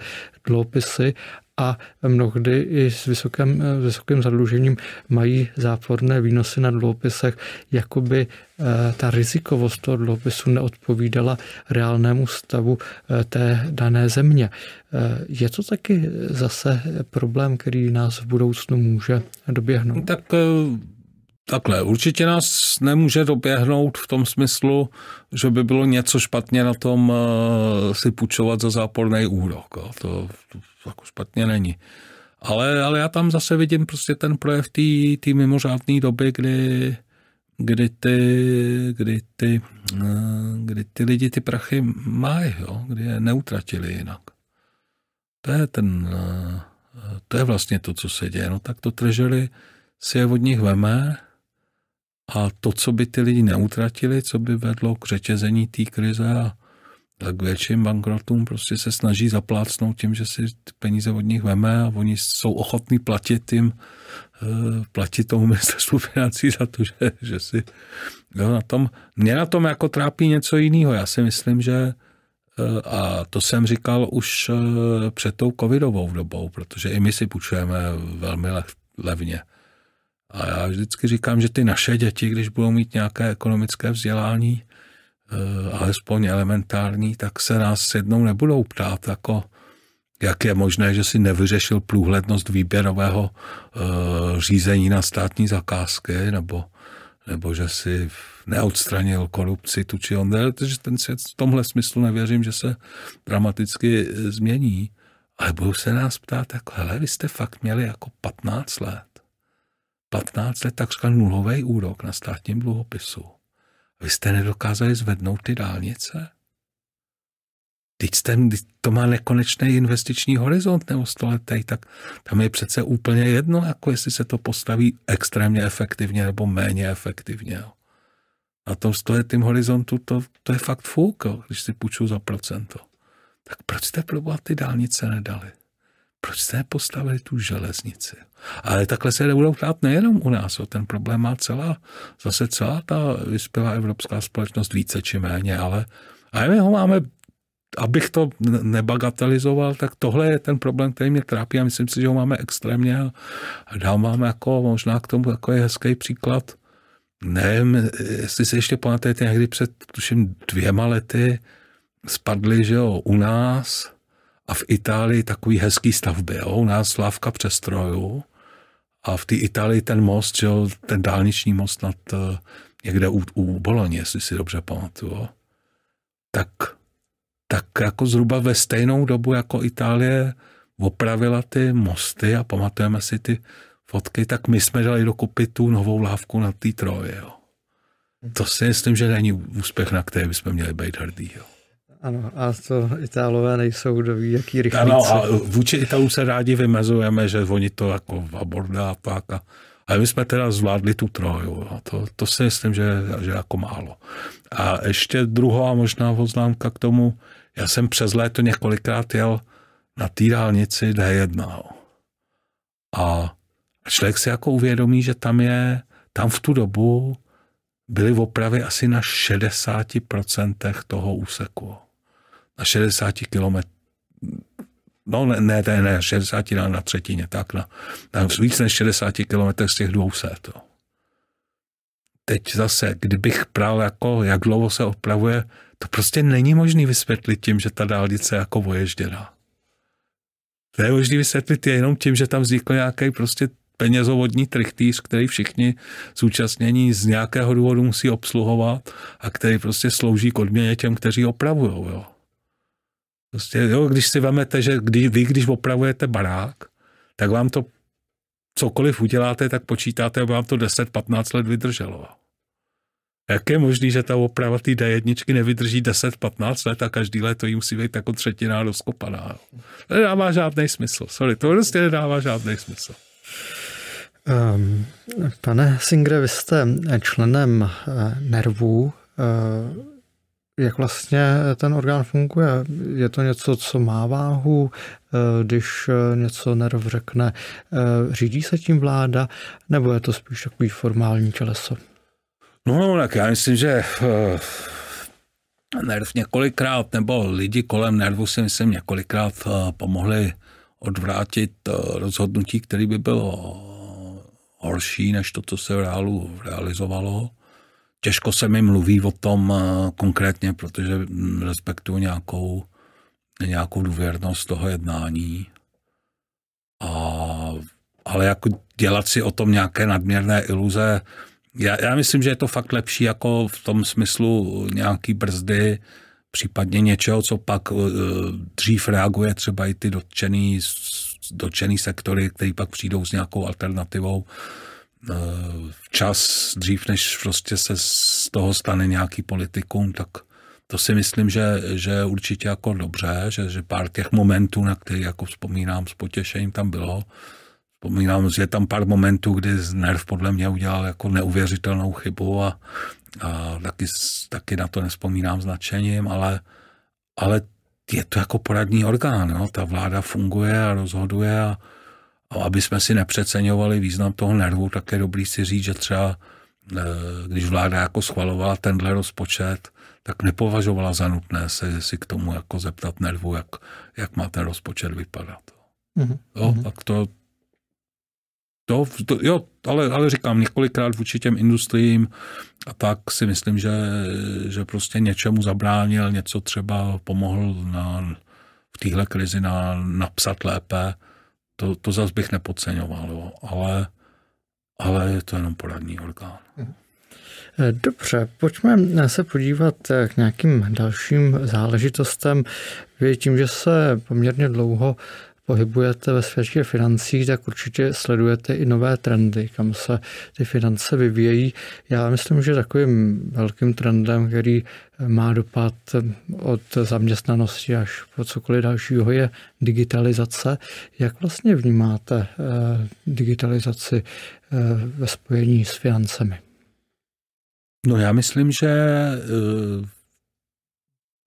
S1: dluhopisy a mnohdy i s vysokým, vysokým zadlužením mají záporné výnosy na dluhopisech, jakoby eh, ta rizikovost toho dluhopisu neodpovídala reálnému stavu eh, té dané země. Eh, je to taky zase problém, který nás v budoucnu může doběhnout? Tak
S2: Takhle, určitě nás nemůže doběhnout v tom smyslu, že by bylo něco špatně na tom eh, si půjčovat za záporný úrok. To, to jako špatně není. Ale, ale já tam zase vidím prostě ten projev té mimořádné doby, kdy, kdy ty, kdy ty, eh, kdy ty lidi ty prachy mají, jo? kdy je neutratili jinak. To je ten, eh, to je vlastně to, co se děje. No tak to trežery si je od nich veme a to, co by ty lidi neutratili, co by vedlo k řetězení té krize a tak větším bankrotům, prostě se snaží zaplácnout tím, že si ty peníze od nich veme a oni jsou ochotní platit jim, eh, platit tomu ministerstvu financí za to, že, že si jo, na tom, mě na tom jako trápí něco jiného. Já si myslím, že eh, a to jsem říkal už eh, před tou covidovou dobou, protože i my si půjčujeme velmi levně. A já vždycky říkám, že ty naše děti, když budou mít nějaké ekonomické vzdělání, eh, alespoň elementární, tak se nás jednou nebudou ptát, jako jak je možné, že si nevyřešil průhlednost výběrového eh, řízení na státní zakázky, nebo, nebo že si neodstranil korupci tu či on, protože ten svět v tomhle smyslu nevěřím, že se dramaticky eh, změní. Ale budou se nás ptát, jako, hele, vy jste fakt měli jako 15 let. 15 let takřka nulový úrok na státním dluhopisu. Vy jste nedokázali zvednout ty dálnice? Teď jste, to má nekonečný investiční horizont nebo stoletý, tak tam je přece úplně jedno, jako jestli se to postaví extrémně efektivně nebo méně efektivně. Na tom stoletým horizontu to, to je fakt fuk, když si půjču za procento. Tak proč jste probovat ty dálnice nedali? proč jste postavili tu železnici? Ale takhle se nebudou ptát nejenom u nás, o ten problém má celá, zase celá ta vyspělá evropská společnost více či méně, ale a my ho máme, abych to nebagatelizoval, tak tohle je ten problém, který mě trápí a myslím si, že ho máme extrémně a, dám vám jako možná k tomu takový hezký příklad. Nevím, jestli si ještě pamatujete, někdy před tuším dvěma lety spadly, že jo, u nás a v Itálii takový hezký stavby. Jo? U nás Slávka přestrojů a v té Itálii ten most, jo? ten dálniční most nad eh, někde u, u Boloně, jestli si dobře pamatuju. Tak, tak jako zhruba ve stejnou dobu jako Itálie opravila ty mosty a pamatujeme si ty fotky, tak my jsme dali dokupit tu novou lávku na té troje. Jo. To si myslím, že není úspěch, na který bychom
S1: měli být hrdí. Jo. Ano, a to Itálové nejsou do jaký rychlíci. Ano, a e,
S2: vůči Italům se rádi vymezujeme, že oni to jako aborda a tak. A, a my jsme teda zvládli tu troju. A to, to si myslím, že, že jako málo. A ještě druhá možná poznámka k tomu. Já jsem přes léto několikrát jel na té dálnici D1. A člověk si jako uvědomí, že tam je, tam v tu dobu byly opravy asi na 60% toho úseku na 60 km, no ne, ne, ne, ne 60, na, na třetině, tak na, na víc než 60 km z těch 200. To. Teď zase, kdybych pral, jako, jak dlouho se opravuje, to prostě není možný vysvětlit tím, že ta dálnice je jako voježděná. To je možný vysvětlit jenom tím, že tam vznikl nějaký prostě penězovodní trichtýř, který všichni zúčastnění z nějakého důvodu musí obsluhovat a který prostě slouží k odměně těm, kteří opravují. Jo. Prostě, jo, když si vemete, že když, vy, když opravujete barák, tak vám to cokoliv uděláte, tak počítáte, aby vám to 10-15 let vydrželo. Jak je možný, že ta oprava té D1 nevydrží 10-15 let a každý let jí musí být jako třetina rozkopaná? To nedává žádný smysl. Sorry, to prostě nedává žádný smysl.
S1: Um, pane Singre, vy jste členem uh, Nervů, uh, jak vlastně ten orgán funguje. Je to něco, co má váhu, eh, když eh, něco nerv řekne, eh, řídí se tím vláda, nebo je to spíš takový formální těleso?
S2: No, no tak já myslím, že nerv několikrát, nebo lidi kolem nervu si myslím několikrát pomohli odvrátit rozhodnutí, které by bylo horší než to, co se v reálu realizovalo těžko se mi mluví o tom eh, konkrétně, protože hm, respektuju nějakou, nějakou důvěrnost toho jednání. A, ale jako dělat si o tom nějaké nadměrné iluze, já, já myslím, že je to fakt lepší jako v tom smyslu nějaký brzdy, případně něčeho, co pak eh, dřív reaguje třeba i ty dotčený, dotčený sektory, který pak přijdou s nějakou alternativou. Eh, čas dřív, než prostě se z toho stane nějaký politikum, tak to si myslím, že, že určitě jako dobře, že, že pár těch momentů, na které jako vzpomínám s potěšením, tam bylo. Vzpomínám, že je tam pár momentů, kdy Nerv podle mě udělal jako neuvěřitelnou chybu a, a taky, taky na to nespomínám značením, ale, ale je to jako poradní orgán. No? Ta vláda funguje a rozhoduje a, a aby jsme si nepřeceňovali význam toho nervu, tak je dobrý si říct, že třeba e, když vláda jako schvalovala tenhle rozpočet, tak nepovažovala za nutné se si k tomu jako zeptat nervu, jak, jak má ten rozpočet vypadat. Mm-hmm. Jo, mhm. tak to, to, to jo, ale, ale říkám, několikrát vůči těm industriím a tak si myslím, že, že prostě něčemu zabránil, něco třeba pomohl na, v téhle krizi na, napsat lépe, to, to zas bych nepodceňoval, jo. ale, ale je to jenom poradní orgán. Mhm.
S1: Dobře, pojďme se podívat k nějakým dalším záležitostem. Vy tím, že se poměrně dlouho pohybujete ve světě financí, tak určitě sledujete i nové trendy, kam se ty finance vyvíjejí. Já myslím, že takovým velkým trendem, který má dopad od zaměstnanosti až po cokoliv dalšího, je digitalizace. Jak vlastně vnímáte eh, digitalizaci eh, ve spojení s financemi? No já
S2: myslím, že eh,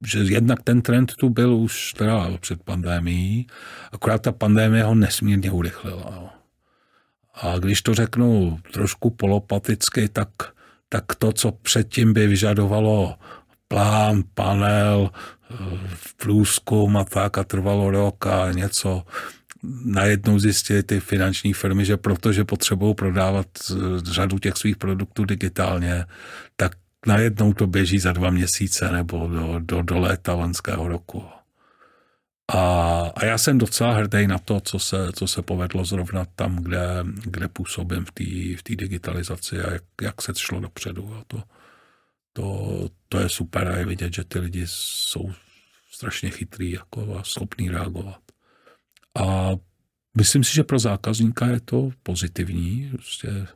S2: že jednak ten trend tu byl už teda před pandémií, akorát ta pandémie ho nesmírně urychlila. A když to řeknu trošku polopaticky, tak, tak to, co předtím by vyžadovalo plán, panel, eh, průzkum a tak a trvalo rok a něco, najednou zjistili ty finanční firmy, že protože potřebují prodávat eh, řadu těch svých produktů digitálně, tak najednou to běží za dva měsíce nebo do, do, do léta loňského roku. A, a já jsem docela hrdý na to, co se, co se povedlo zrovna tam, kde, kde působím v té v tý digitalizaci a jak, jak se šlo dopředu. A to, to, to je super a je vidět, že ty lidi jsou strašně chytrý jako a schopný reagovat. A myslím si, že pro zákazníka je to pozitivní. Prostě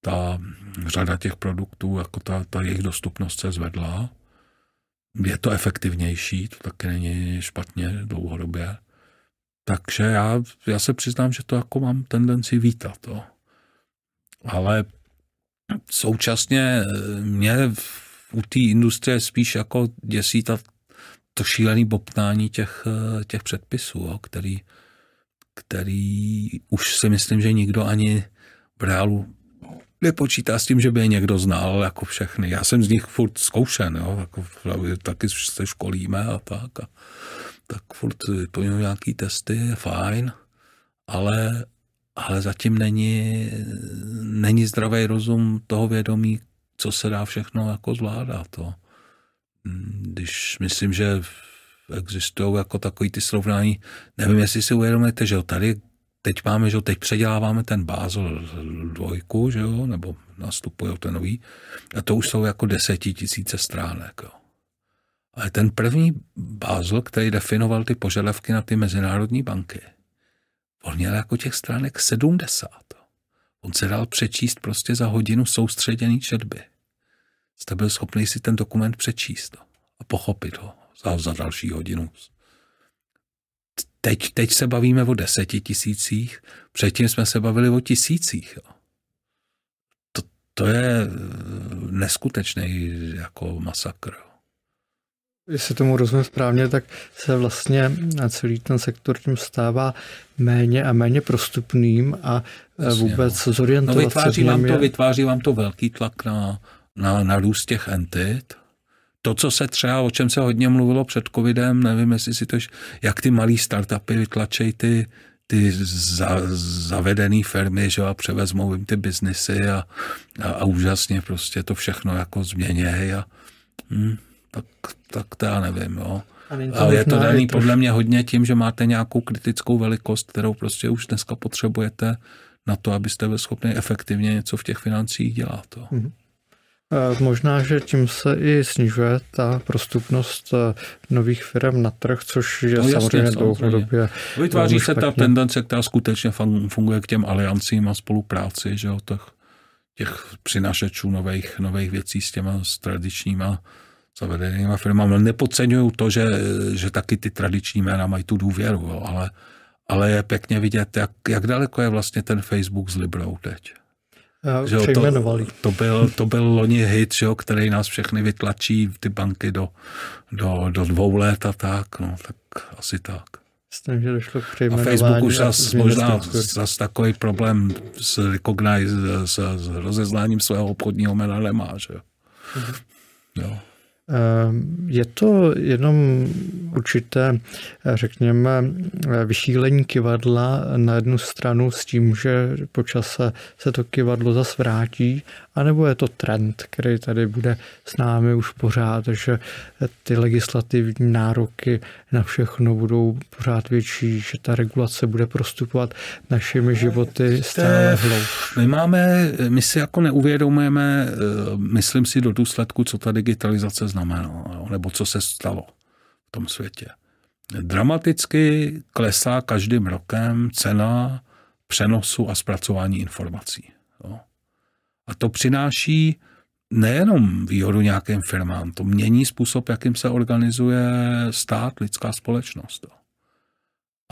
S2: ta řada těch produktů, jako ta, ta jejich dostupnost se zvedla. Je to efektivnější, to taky není špatně dlouhodobě. Takže já, já se přiznám, že to jako mám tendenci vítat. To. Ale současně eh, mě u té industrie spíš jako děsí ta, to šílené bopnání těch, eh, těch předpisů, jo, který, který už si myslím, že nikdo ani v reálu nepočítá s tím, že by je někdo znal jako všechny. Já jsem z nich furt zkoušen, jo, jako, taky se školíme a tak. A, tak furt vyplňují nějaký testy, fajn, ale, ale zatím není, není zdravý rozum toho vědomí, co se dá všechno jako zvládat. To. Když myslím, že existují jako takový ty srovnání, nevím, jestli si uvědomujete, že tady teď máme, že jo, teď předěláváme ten bázel dvojku, že jo, nebo nastupuje ten nový, a to už jsou jako desetitisíce stránek, jo. Ale ten první bázel, který definoval ty požadavky na ty mezinárodní banky, on měl jako těch stránek 70. On se dal přečíst prostě za hodinu soustředěný četby. Jste byl schopný si ten dokument přečíst a pochopit ho za, za další hodinu teď, teď se bavíme o deseti tisících, předtím jsme se bavili o tisících. Jo. To, to je eh, neskutečný jako masakr.
S1: Jestli tomu rozumím správně, tak se vlastně na celý ten sektor tím stává méně a méně prostupným a eh, Jasně, no. vůbec no. zorientovat no, vytváří se vám to, je...
S2: Vytváří vám to velký tlak na, na, na růst těch entit, to, co se třeba, o čem se hodně mluvilo před covidem, nevím, jestli si to, jak ty malý startupy vytlačejí ty, ty za, zavedené firmy, že a převezmou jim ty biznesy a, a, a úžasně prostě to všechno jako změněj a hm, tak, tak to já nevím, jo. A je to daný podle mě hodně tím, že máte nějakou kritickou velikost, kterou prostě už dneska potřebujete na to, abyste byli schopni efektivně něco v těch financích dělat. to.
S1: Mm-hmm. Možná, že tím se i snižuje ta prostupnost e, nových firm na trh, což je no, samozřejmě, samozřejmě dlouhodobě. Vytváří se ta tendence,
S2: která skutečně funguje k těm aliancím a spolupráci, že jo, těch, těch přinašečů nových, nových věcí s těma s tradičníma zavedenýma firmami. No, nepodceňuju to, že, že taky ty tradiční jména mají tu důvěru, jo, ale, ale je pěkně vidět, jak, jak daleko je vlastně ten Facebook s Librou teď že jo, to, to, byl, to byl loni hit, že jo, který nás všechny vytlačí, ty banky do, do, do dvou let a tak, no, tak asi tak.
S1: Myslím, že došlo k A Facebook už zas, a možná
S2: zase takový problém s, recognize, s, s rozeznáním svého obchodního jména nemá, že jo. Mhm.
S1: jo. Ehm, je to jenom určité, eh, řekněme, eh, vychýlení kivadla na jednu stranu s tím, že počase se to kivadlo zase vrátí anebo je to trend, který tady bude s námi už pořád, že ty legislativní nároky na všechno budou pořád větší, že ta regulace bude prostupovat našimi životy stále hloub. My máme, my si
S2: jako neuvědomujeme, eh, myslím si do důsledku, co ta digitalizace znamená, nebo co se stalo v tom světě. Dramaticky klesá každým rokem cena přenosu a zpracování informací. Jo. A to přináší nejenom výhodu nějakým firmám, to mění způsob, jakým se organizuje stát, lidská společnost.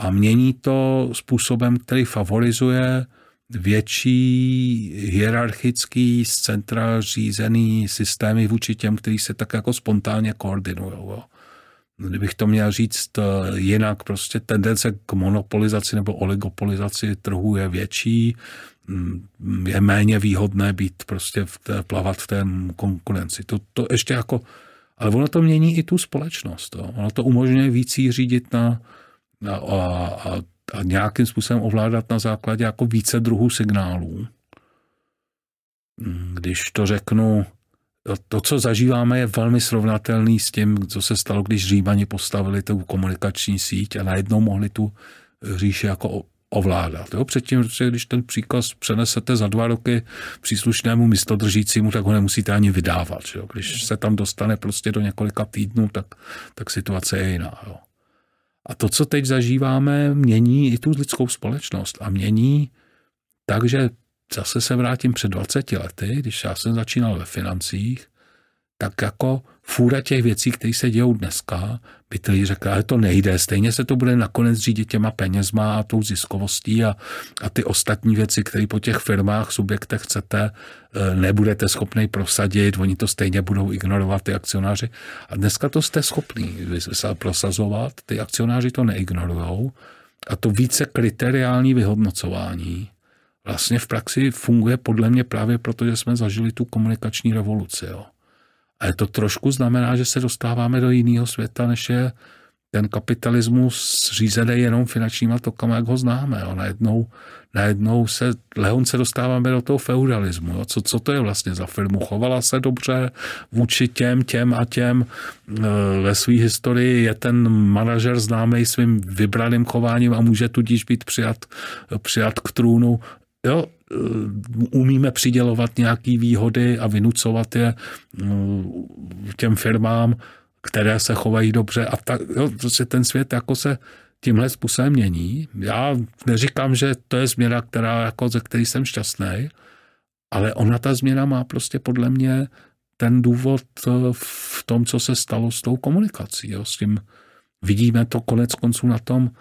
S2: A mění to způsobem, který favorizuje větší hierarchický z centra řízený systémy vůči těm, který se tak jako spontánně koordinují. Kdybych to měl říct eh, jinak, prostě tendence k monopolizaci nebo oligopolizaci trhu je větší, Mm, je méně výhodné být prostě v té, plavat v té konkurenci. To, to ještě jako, ale ono to mění i tu společnost. To. Ono to umožňuje víc jí řídit na, na a, a, a nějakým způsobem ovládat na základě jako více druhů signálů. Mm, když to řeknu, to, co zažíváme, je velmi srovnatelný s tím, co se stalo, když Římani postavili tu komunikační síť a najednou mohli tu říši jako ovládat. Jo? Předtím, že když ten příkaz přenesete za dva roky příslušnému místodržícímu, tak ho nemusíte ani vydávat. Jo? Když se tam dostane prostě do několika týdnů, tak, tak situace je jiná. Jo? A to, co teď zažíváme, mění i tu lidskou společnost a mění takže zase se vrátím před 20 lety, když já jsem začínal ve financích, tak jako fůra těch věcí, které se dějou dneska, bytelí řekli, ale to nejde, stejně se to bude nakonec řídit těma penězma a tou ziskovostí a, a ty ostatní věci, které po těch firmách, subjektech chcete, e, nebudete schopni prosadit, oni to stejně budou ignorovat ty akcionáři. A dneska to jste schopný prosazovat, ty akcionáři to neignorujou a to více kriteriální vyhodnocování vlastně v praxi funguje podle mě právě proto, že jsme zažili tu komunikační revoluci. Jo. Ale to trošku znamená, že se dostáváme do jiného světa, než je ten kapitalismus řízený jenom finančníma tokama, jak ho známe. Jo. Najednou, najednou se lehonce dostáváme do toho feudalismu. Jo. Co, co to je vlastně za firmu? Chovala se dobře vůči těm, těm a těm. E, ve své historii je ten manažer známý svým vybraným chováním a může tudíž být přijat, přijat k trůnu. Jo, Eh, umíme přidělovat nějaké výhody a vynucovat je eh, těm firmám, které se chovají dobře. A tak, jo, prostě ten svět jako se tímhle způsobem mění. Já neříkám, že to je změna, která, jako, ze které jsem šťastný, ale ona ta změna má prostě podle mě ten důvod eh, v tom, co se stalo s tou komunikací. Jo, s tím vidíme to konec konců na tom,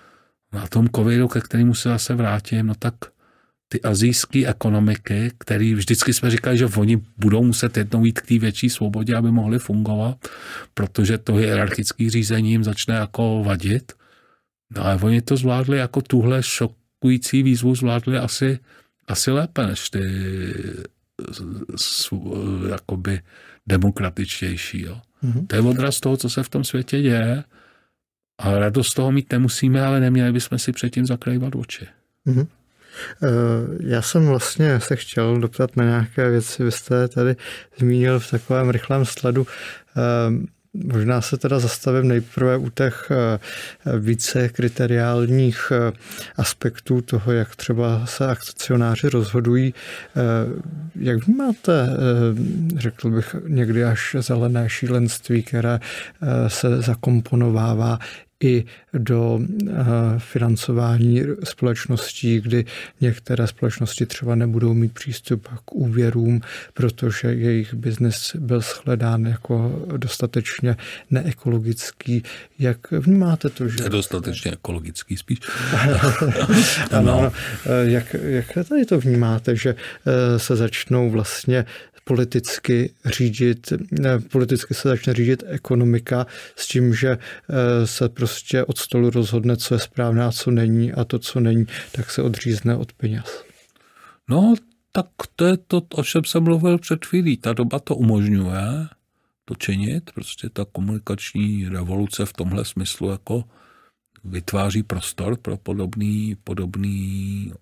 S2: na tom covidu, ke kterému se zase vrátím, no tak – ty azijské ekonomiky, které vždycky jsme říkali, že oni budou muset jednou jít k té větší svobodě, aby mohli fungovat, protože to hierarchické řízení jim začne jako vadit. No ale oni to zvládli jako tuhle šokující výzvu zvládli asi, asi lépe než ty jakoby demokratičtější. Jo. Mm-hmm. To je odraz toho, co se v tom světě děje a radost toho mít nemusíme, ale neměli bychom si předtím
S1: zakrývat oči. Mm-hmm. Eh, já jsem vlastně se chtěl doptat na nějaké věci. Vy jste tady zmínil v takovém rychlém sledu eh, Možná se teda zastavím nejprve u těch eh, více kriteriálních aspektů toho, jak třeba se akcionáři rozhodují. Jak vnímáte, řekl bych, někdy až zelené šílenství, které se zakomponovává i do eh, financování společností, kdy některé společnosti třeba nebudou mít přístup k úvěrům, protože jejich biznis byl shledán jako dostatečně neekologický. Jak vnímáte to, že...
S2: Dostatečně ekologický spíš.
S1: ano. no. Eh, jak, jak tady to vnímáte, že eh, se začnou vlastně politicky řídit, ne, politicky se začne řídit ekonomika s tím, že eh, se prostě od stolu rozhodne, co je správné a co není a to, co není, tak se odřízne od peněz.
S2: No, tak to je to, o čem jsem mluvil před chvílí. Ta doba to umožňuje to činit, prostě ta komunikační revoluce v tomhle smyslu jako vytváří prostor pro podobný, podobný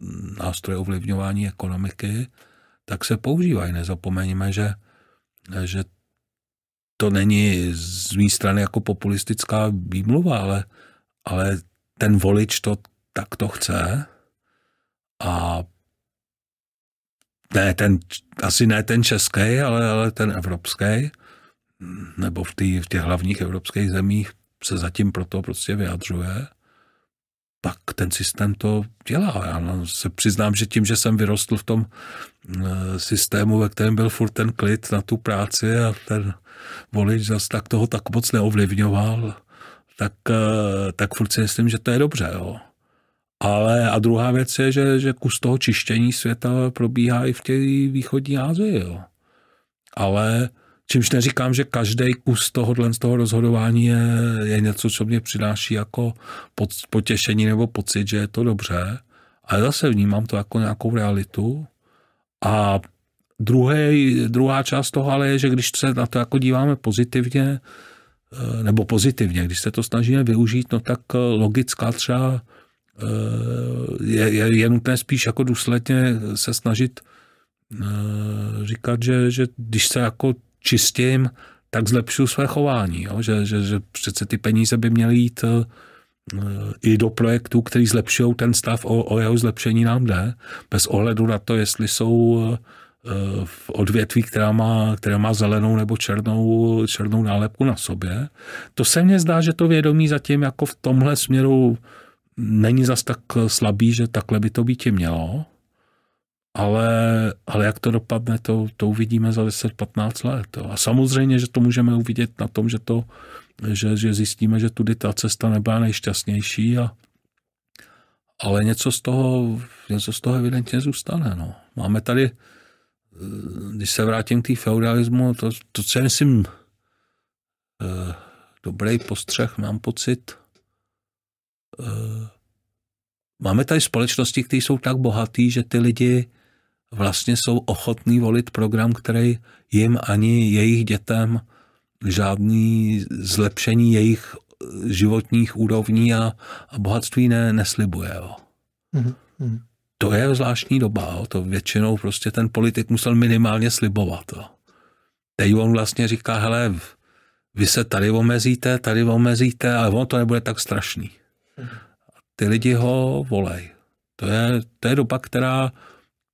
S2: mm, nástroj ovlivňování ekonomiky tak se používají. Nezapomeňme, že, že to není z mé strany jako populistická výmluva, ale, ale ten volič to tak to chce a ne ten, asi ne ten český, ale, ale ten evropský, nebo v, tý, v těch hlavních evropských zemích se zatím proto prostě vyjadřuje pak ten systém to dělá. Já se přiznám, že tím, že jsem vyrostl v tom eh, systému, ve kterém byl furt ten klid na tu práci a ten volič zase tak toho tak moc neovlivňoval, tak, eh, tak furt si myslím, že to je dobře. Jo. Ale a druhá věc je, že, že kus toho čištění světa probíhá i v té východní Ázii. Jo. Ale Čímž neříkám, že každý kus tohohle z toho rozhodování je, je něco, co mě přináší jako pod, potěšení nebo pocit, že je to dobře, ale zase vnímám to jako nějakou realitu. A druhý, druhá část toho ale je, že když se na to jako díváme pozitivně, eh, nebo pozitivně, když se to snažíme využít, no tak eh, logická třeba eh, je, je, je nutné spíš jako důsledně se snažit říkat, že, že když se jako čistím, tak zlepšuju své chování. Jo? Že, že, že přece ty peníze by měly jít eh, eh, i do projektů, který zlepšují ten stav, o, o jeho zlepšení nám jde, bez ohledu na to, jestli jsou eh, v odvětví, která má, která má zelenou nebo černou, černou nálepku na sobě. To se mně zdá, že to vědomí zatím jako v tomhle směru není zas tak slabý, že takhle by to být mělo ale, ale jak to dopadne, to, to uvidíme za 10-15 let. A samozřejmě, že to můžeme uvidět na tom, že, to, že, že zjistíme, že tudy ta cesta nebyla nejšťastnější, a, ale něco z, toho, něco z toho evidentně zůstane. No. Máme tady, eh, když se vrátím k té feudalismu, to, to, co je, myslím, eh, dobrý postřeh, mám pocit, eh, máme tady společnosti, které jsou tak bohatý, že ty lidi vlastně jsou ochotní volit program, který jim ani jejich dětem žádný zlepšení jejich životních úrovní a, a bohatství ne, neslibuje. Jo.
S1: Mm-hmm.
S2: To je zvláštní doba, jo. to většinou prostě ten politik musel minimálně slibovat. Jo. Teď on vlastně říká, hele, vy se tady omezíte, tady omezíte, ale on to nebude tak strašný. Mm-hmm. Ty lidi ho volej. To je, to je doba, která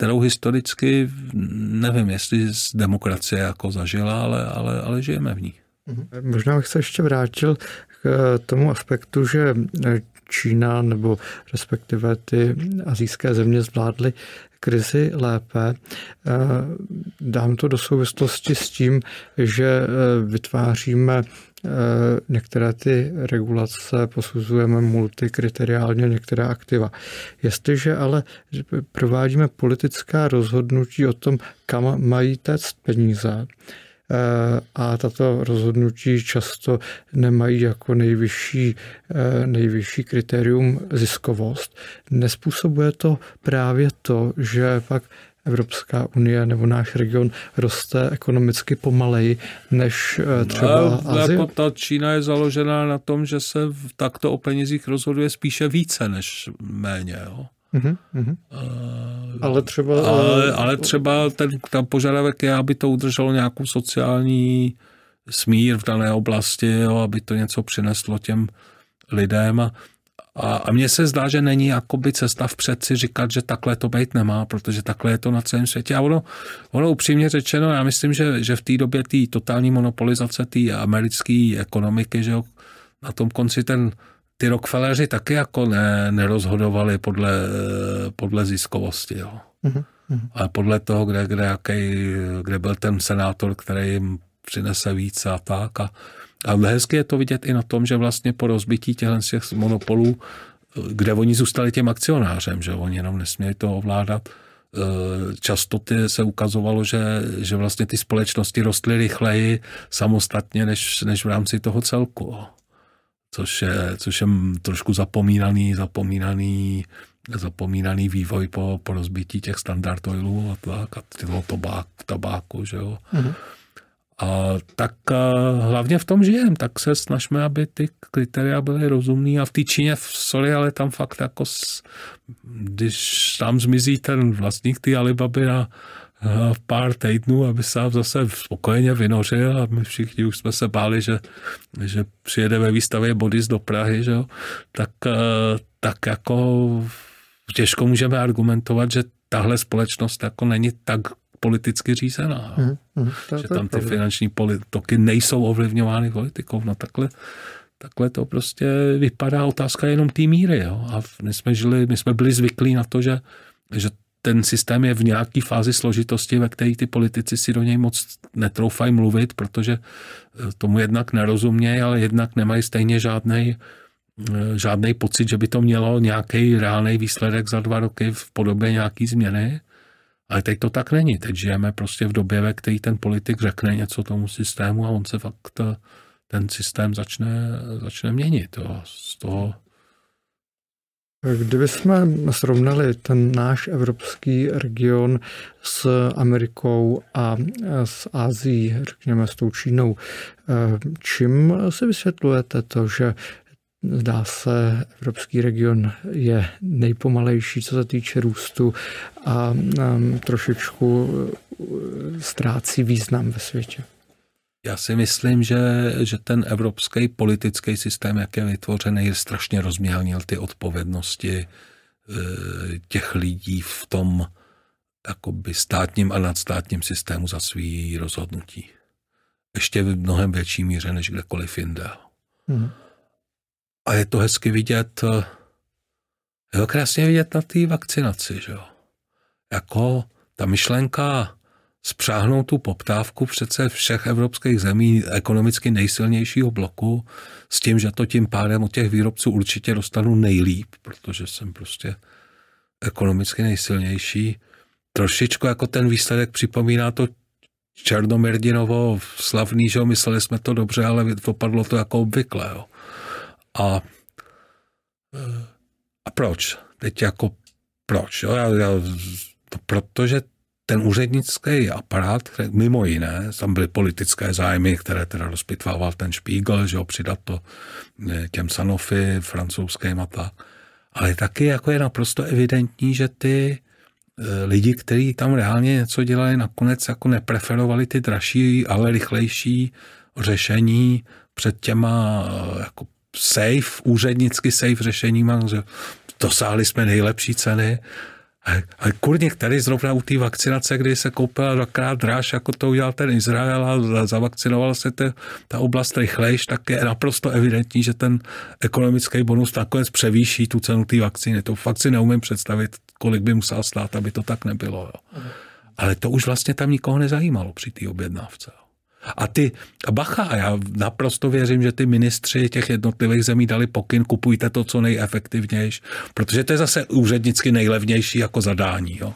S2: kterou historicky nevím, jestli z demokracie jako zažila, ale, ale, ale žijeme v ní.
S1: Mhm. Možná bych se ještě vrátil k eh, tomu aspektu, že eh, Čína nebo respektive ty azijské země zvládly krizi lépe. Eh, dám to do souvislosti s tím, že eh, vytváříme eh, některé ty regulace posuzujeme multikriteriálně některá aktiva. Jestliže ale provádíme politická rozhodnutí o tom, kam mají téct peníze, Eh, a tato rozhodnutí často nemají jako nejvyšší, eh, nejvyšší kritérium ziskovost. Nespůsobuje to právě to, že pak Evropská unie nebo náš region roste ekonomicky pomaleji než eh, třeba no, Azie? Jako
S2: ta Čína je založená na tom, že se takto o penězích rozhoduje spíše více než méně.
S1: Jo? Mm-hmm. ale třeba... Eh, ale, ale
S2: třeba ten, ten požadavek je, aby to udrželo nějakou sociální smír v dané oblasti, jo, aby to něco přineslo těm lidem a, a, a mně se zdá, že není jakoby cesta vpřed si říkat, že takhle to být nemá, protože takhle je to na celém světě. A ono, ono upřímně řečeno, já myslím, že, že v té době té totální monopolizace té americké ekonomiky, že jo, na tom konci ten ty Rockefelleri taky jako ne, nerozhodovali podle, podle ziskovosti, jo. Mm-hmm. Mhm. Ale podle toho, kde, kde, jaký, kde byl ten senátor, který jim přinese více a tak. A, a hezky je to vidět i na tom, že vlastně po rozbití těchto monopolů, kde oni zůstali těm akcionářem, že oni jenom nesměli to ovládat, eh, často ty se ukazovalo, že, že vlastně ty společnosti rostly rychleji samostatně než, než v rámci toho celku což je, což je trošku zapomínaný, zapomínaný, zapomínaný vývoj po, po rozbití těch standard oilů a tak, a tobák, tabáku, že jo. Mm-hmm. A tak a eh, hlavně v tom žijem, tak se snažme, aby ty kritéria byly rozumný a v té Číně, sorry, ale tam fakt jako, s, když tam zmizí ten vlastník ty Alibaby na v pár týdnů, aby se zase spokojeně vynořil a my všichni už jsme se báli, že, že přijede ve výstavě Bodys do Prahy, že jo? Tak, eh, tak jako těžko můžeme argumentovat, že tahle společnost jako není tak politicky řízená.
S1: Mm, mm, to, že to tam ty finanční
S2: toky nejsou ovlivňovány politikou. No takhle, takhle to prostě vypadá otázka jenom té míry. Jo? A my jsme, žili, my jsme byli zvyklí na to, že, že ten systém je v nějaké fázi složitosti, ve které ty politici si do něj moc netroufají mluvit, protože eh, tomu jednak nerozumějí, ale jednak nemají stejně žádný eh, žádný pocit, že by to mělo nějaký reálný výsledek za dva roky v podobě nějaký změny. Ale teď to tak není. Teď žijeme prostě v době, ve které ten politik řekne něco tomu systému a on se fakt eh, ten systém začne, začne měnit. Jo. Z toho
S1: Kdybychom srovnali ten náš evropský region s Amerikou a s Ázií, řekněme s tou Čínou, čím si vysvětlujete to, že Zdá se, evropský region je nejpomalejší, co se týče růstu a trošičku e, ztrácí význam ve světě.
S2: Já si myslím, že, že ten evropský politický systém, jak je vytvořený, je strašně rozmělnil ty odpovědnosti eh, těch lidí v tom jakoby státním a nadstátním systému za svý rozhodnutí. Ještě v mnohem větší míře než kdekoliv jinde. Hmm. A je to hezky vidět, eh, je to krásně vidět na té vakcinaci, že jo. Jako ta myšlenka spřáhnout tu poptávku přece všech evropských zemí ekonomicky nejsilnějšího bloku s tím, že to tím pádem od těch výrobců určitě dostanu nejlíp, protože jsem prostě ekonomicky nejsilnější. Trošičku jako ten výsledek připomíná to Černomirdinovo slavný, že jo, mysleli jsme to dobře, ale dopadlo to jako obvykle. Jo. A, eh, a proč? Teď jako proč? Jo? Já, já, to protože ten úřednický aparát, který, mimo jiné, tam byly politické zájmy, které teda rozpitvával ten Spiegel, že ho přidat to eh, těm Sanofi, francouzským a ta. Ale taky jako je naprosto evidentní, že ty eh, lidi, kteří tam reálně něco dělali, nakonec jako nepreferovali ty dražší, ale rychlejší řešení před těma eh, jako safe, úřednicky safe řešeníma, že dosáhli jsme nejlepší ceny ale kurník tady zrovna u té vakcinace, kdy se koupila dvakrát dráž, jako to udělal ten Izrael a zavakcinoval se te, ta oblast rychlejš, tak je naprosto evidentní, že ten ekonomický bonus nakonec převýší tu cenu té vakcíny. To fakt si neumím představit, kolik by musel stát, aby to tak nebylo. Jo. Mhm. Ale to už vlastně tam nikoho nezajímalo při té objednávce. Jo. A ty, a bacha, a já naprosto věřím, že ty ministři těch jednotlivých zemí dali pokyn, kupujte to co nejefektivnější, protože to je zase úřednicky nejlevnější jako zadání. Jo.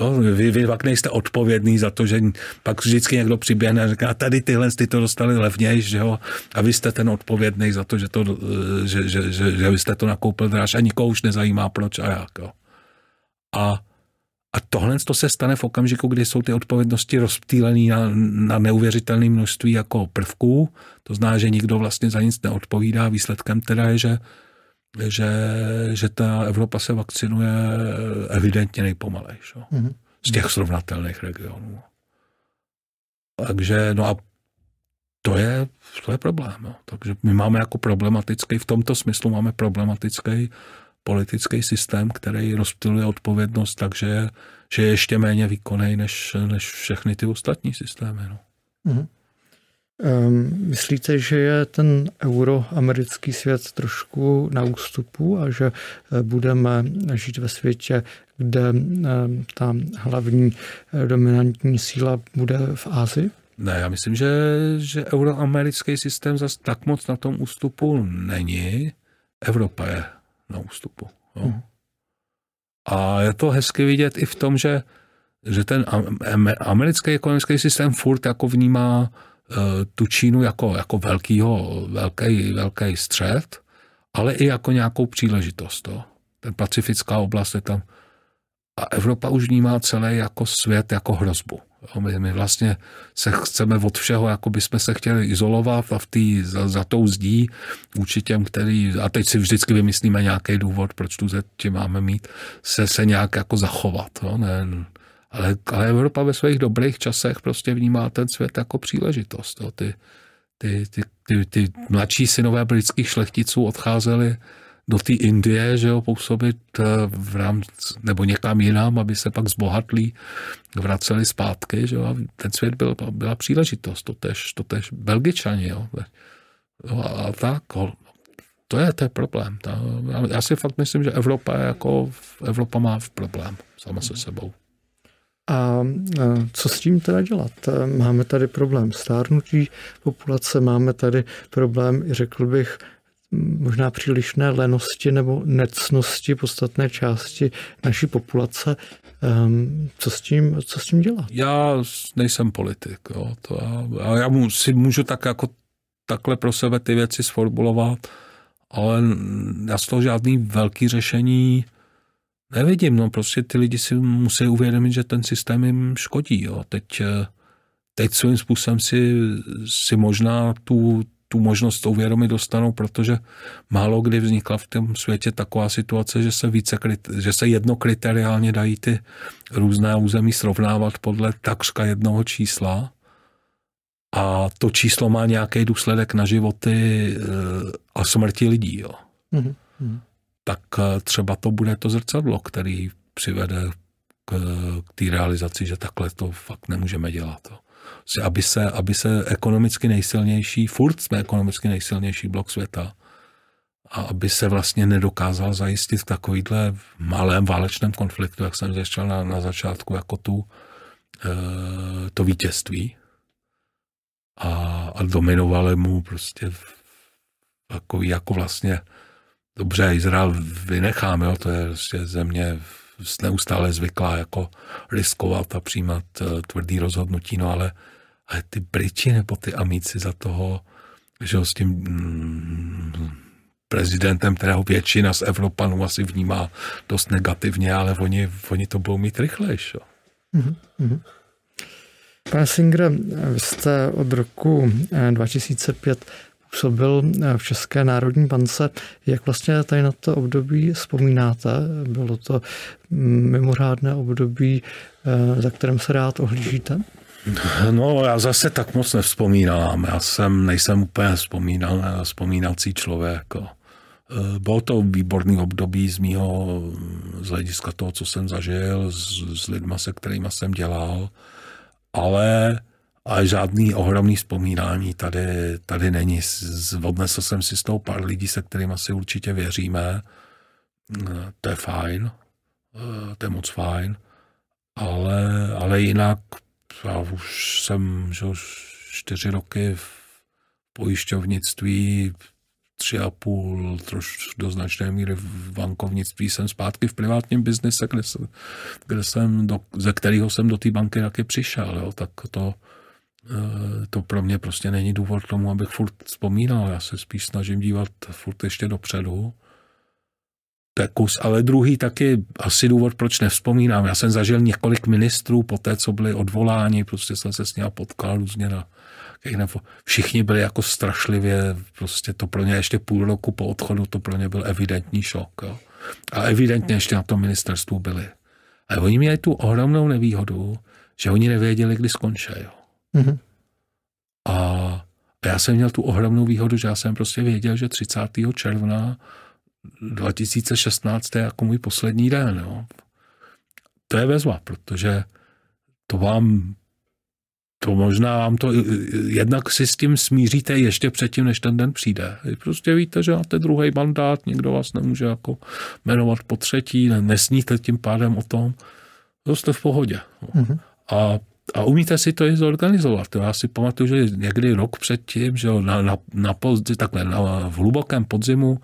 S2: Jo, vy, vy pak nejste odpovědný za to, že pak vždycky někdo přiběhne a a tady tyhle ty to dostali levněji, že jo, a vy jste ten odpovědný za to, že, to, že, že, že, že vy jste to nakoupil dráž a nikoho už nezajímá proč a jak. Jo. A a tohle to se stane v okamžiku, kdy jsou ty odpovědnosti rozptýlené na, na neuvěřitelné množství jako prvků. To zná, že nikdo vlastně za nic neodpovídá. Výsledkem teda je, že, že, že ta Evropa se vakcinuje evidentně nejpomalejš. Mm-hmm. Z těch srovnatelných regionů. Takže, no a to je, to je problém. Jo. Takže my máme jako problematický, v tomto smyslu máme problematický politický systém, který rozptiluje odpovědnost takže že je ještě méně výkonný než, než všechny ty ostatní systémy. No.
S1: Mm. Um, myslíte, že je ten euroamerický svět trošku na ústupu a že eh, budeme žít ve světě, kde ehm, ta hlavní eh, dominantní síla bude v Ázii? Ne, já myslím,
S2: že, že euroamerický systém zase tak moc na tom ústupu není. Evropa je na ústupu. Jo. Mm. A je to hezky vidět i v tom, že, že ten americký ekonomický systém furt jako vnímá eh, tu Čínu jako, jako velkýho, velký, velký střed, ale i jako nějakou příležitost. to. Ten pacifická oblast je tam. A Evropa už vnímá celý jako svět jako hrozbu. A my, my vlastně se chceme od všeho, jako by jsme se chtěli izolovat a v tý, za, za tou zdí vůči těm, který, a teď si vždycky vymyslíme nějaký důvod, proč tu zeti máme mít, se, se nějak jako zachovat. No, Ne, ale, ale Evropa ve svých dobrých časech prostě vnímá ten svět jako příležitost. No, Ty, ty, ty, ty, ty mladší synové britských šlechticů odcházeli do té Indie, že jo, působit eh, v rámci, nebo někam jinam, aby se pak zbohatlí vraceli zpátky, že jo, a ten svět byl, byla příležitost, to tež, to tež Belgičani, jo. jo a, a tak, to je, to je problém. To, já, já si fakt myslím, že Evropa, jako, Evropa má problém sama se sebou.
S1: A co s tím teda dělat? Máme tady problém stárnutí populace, máme tady problém, řekl bych, možná přílišné lenosti nebo necnosti podstatné části naší populace. Ehm, co s tím, co s tím dělá?
S2: Já nejsem politik. Jo. To já, já si můžu tak jako takhle pro sebe ty věci sformulovat, ale já z toho žádný velký řešení nevidím. No prostě ty lidi si musí uvědomit, že ten systém jim škodí. Jo. Teď, eh, teď svým způsobem si, si možná tu, tu možnost uvědomit dostanou, protože málo kdy vznikla v tom světě taková situace, že se, více, že se jednokriteriálně dají ty různá území srovnávat podle takřka jednoho čísla a to číslo má nějaký důsledek na životy eh, a smrti lidí. Jo. Mm-hmm. Tak eh, třeba to bude to zrcadlo, který přivede k, k té realizaci, že takhle to fakt nemůžeme dělat. Jo aby se, aby se ekonomicky nejsilnější, furt jsme ekonomicky nejsilnější blok světa, a aby se vlastně nedokázal zajistit v takovýhle malém válečném konfliktu, jak jsem začal na, na začátku, jako tu, e, to vítězství. A, a dominovali mu prostě takový, jako vlastně, dobře, Izrael vynechám, jo, to je prostě země neustále zvyklá jako riskovat a přijímat eh, tvrdý rozhodnutí, no ale ale ty Briti nebo ty Amici za toho, že ho s tím mm, prezidentem, kterého většina z Evropanů asi vnímá dost negativně, ale oni, oni to budou mít rychlejš.
S1: Mm-hmm. Mhm. Pane Singer, vy jste od roku 2005 eh, působil eh, v České národní bance. Jak vlastně tady na to období vzpomínáte? Bylo to mm, mimořádné období, eh, za kterým se rád ohlížíte?
S2: No, já zase tak moc nevzpomínám. Já jsem, nejsem úplně vzpomínal, vzpomínací člověk. E, bylo to výborný období z mýho, mm, z hlediska toho, co jsem zažil, s, s lidma, se kterými jsem dělal, ale ale žádný ohromný vzpomínání tady, tady není. Odnesl jsem si s tou pár lidí, se kterými si určitě věříme. E, to je fajn, e, to je moc fajn, ale, ale jinak já už jsem že, čtyři roky v pojišťovnictví, tři a půl, troš do značné míry v bankovnictví, jsem zpátky v privátním biznise, kde, kde jsem do, ze kterého jsem do té banky taky přišel, jo, tak to, eh, to pro mě prostě není důvod k tomu, abych furt vzpomínal. Já se spíš snažím dívat furt ještě dopředu to je kus, ale druhý taky asi důvod, proč nevzpomínám. Já jsem zažil několik ministrů po té, co byli odvoláni, prostě jsem se s nimi potkal různě na Všichni byli jako strašlivě, prostě to pro ně ještě půl roku po odchodu, to pro ně byl evidentní šok. Jo. A evidentně ještě na tom ministerstvu byli. A oni měli tu ohromnou nevýhodu, že oni nevěděli, kdy skončí. Jo. Mm-hmm. A já jsem měl tu ohromnou výhodu, že já jsem prostě věděl, že 30. června 2016 je jako můj poslední den. Jo. To je vezva, protože to vám, to možná vám to, jednak si s tím smíříte ještě předtím, než ten den přijde. prostě víte, že máte druhý mandát, nikdo vás nemůže jako jmenovat po třetí, nesníte tím pádem o tom, to jste v pohodě. Mm-hmm. A a umíte si to i zorganizovat. Já si pamatuju, že někdy rok předtím, že na, na, na pozdě, takhle na, v hlubokém podzimu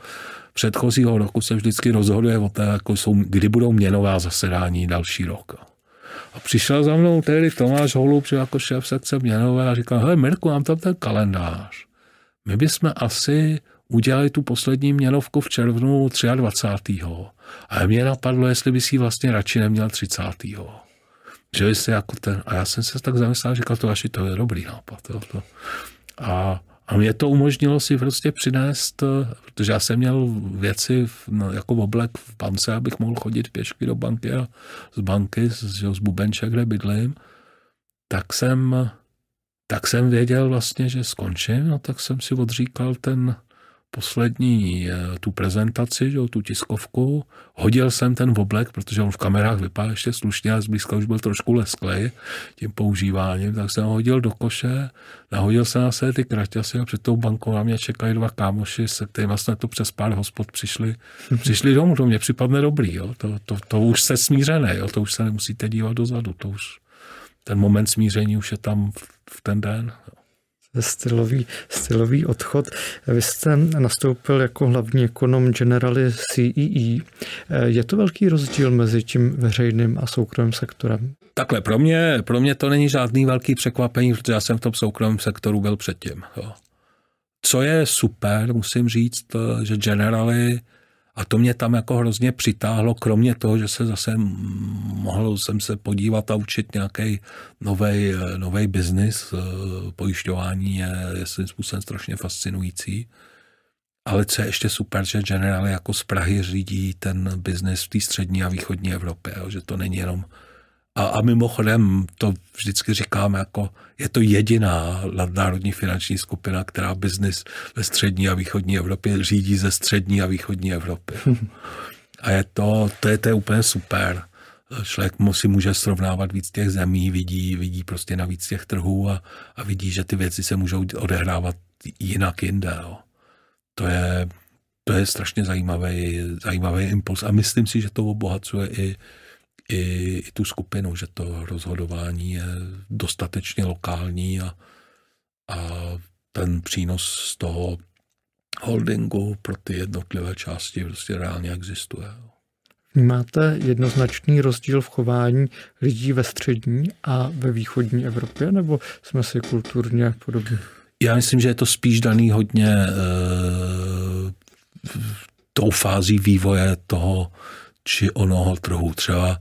S2: předchozího roku se vždycky rozhoduje o té, jako jsou, kdy budou měnová zasedání další rok. A přišel za mnou tehdy Tomáš Holub, že jako šéf sekce měnové a říkal, hej Mirku, mám tam ten kalendář. My bychom asi udělali tu poslední měnovku v červnu 23. A mě napadlo, jestli by si ji vlastně radši neměl 30. Že jsi jako ten, a já jsem se tak zamyslel, říkal, to asi to je dobrý nápad. Jo, to. A a mě to umožnilo si prostě přinést, eh, protože já jsem měl věci v, no, jako v oblek v bance, abych mohl chodit pěšky do banky a z banky, z, z Bubenče, kde bydlím, tak jsem, tak jsem věděl vlastně, že skončím, no tak jsem si odříkal ten, poslední eh, tu prezentaci, že, tu tiskovku, hodil jsem ten oblek, protože on v kamerách vypadá ještě slušně a zblízka už byl trošku lesklej tím používáním, tak jsem ho hodil do koše, nahodil jsem na se ty kraťasy a před tou bankou na mě čekali dva kámoši, se kterým vlastně to přes pár hospod přišli, přišli domů, to mě připadne dobrý, jo. To, to, to, už se smířené, jo. to už se nemusíte dívat dozadu, to už ten moment smíření už je tam v, v ten den
S1: stylový, stylový odchod. Vy jste nastoupil jako hlavní ekonom Generali CEE. E. Je to velký rozdíl mezi tím veřejným a soukromým sektorem?
S2: Takhle, pro mě, pro mě to není žádný velký překvapení, protože já jsem v tom soukromém sektoru byl předtím. Jo. Co je super, musím říct, že Generali a to mě tam jako hrozně přitáhlo, kromě toho, že se zase mohl jsem se podívat a učit nějaký nový biznis. Eh, pojišťování je, je svým způsobem strašně fascinující. Ale co je ještě super, že generály jako z Prahy řídí ten biznis v té střední a východní Evropě, že to není jenom a, a mimochodem, to vždycky říkám, jako je to jediná nadnárodní finanční skupina, která biznis ve střední a východní Evropě řídí ze střední a východní Evropy. A je to, to je, to je úplně super. Člověk si může srovnávat víc těch zemí, vidí, vidí prostě na víc těch trhů a, a vidí, že ty věci se můžou odehrávat jinak jinde. No. To je, to je strašně zajímavý, zajímavý impuls a myslím si, že to obohacuje i, i, i tu skupinu, že to rozhodování je dostatečně lokální a, a ten přínos z toho holdingu pro ty jednotlivé části prostě reálně existuje.
S1: Máte jednoznačný rozdíl v chování lidí ve střední a ve východní Evropě, nebo jsme si kulturně podobní?
S2: Já myslím, že je to spíš daný hodně e, tou fází vývoje toho či onoho trhu. Třeba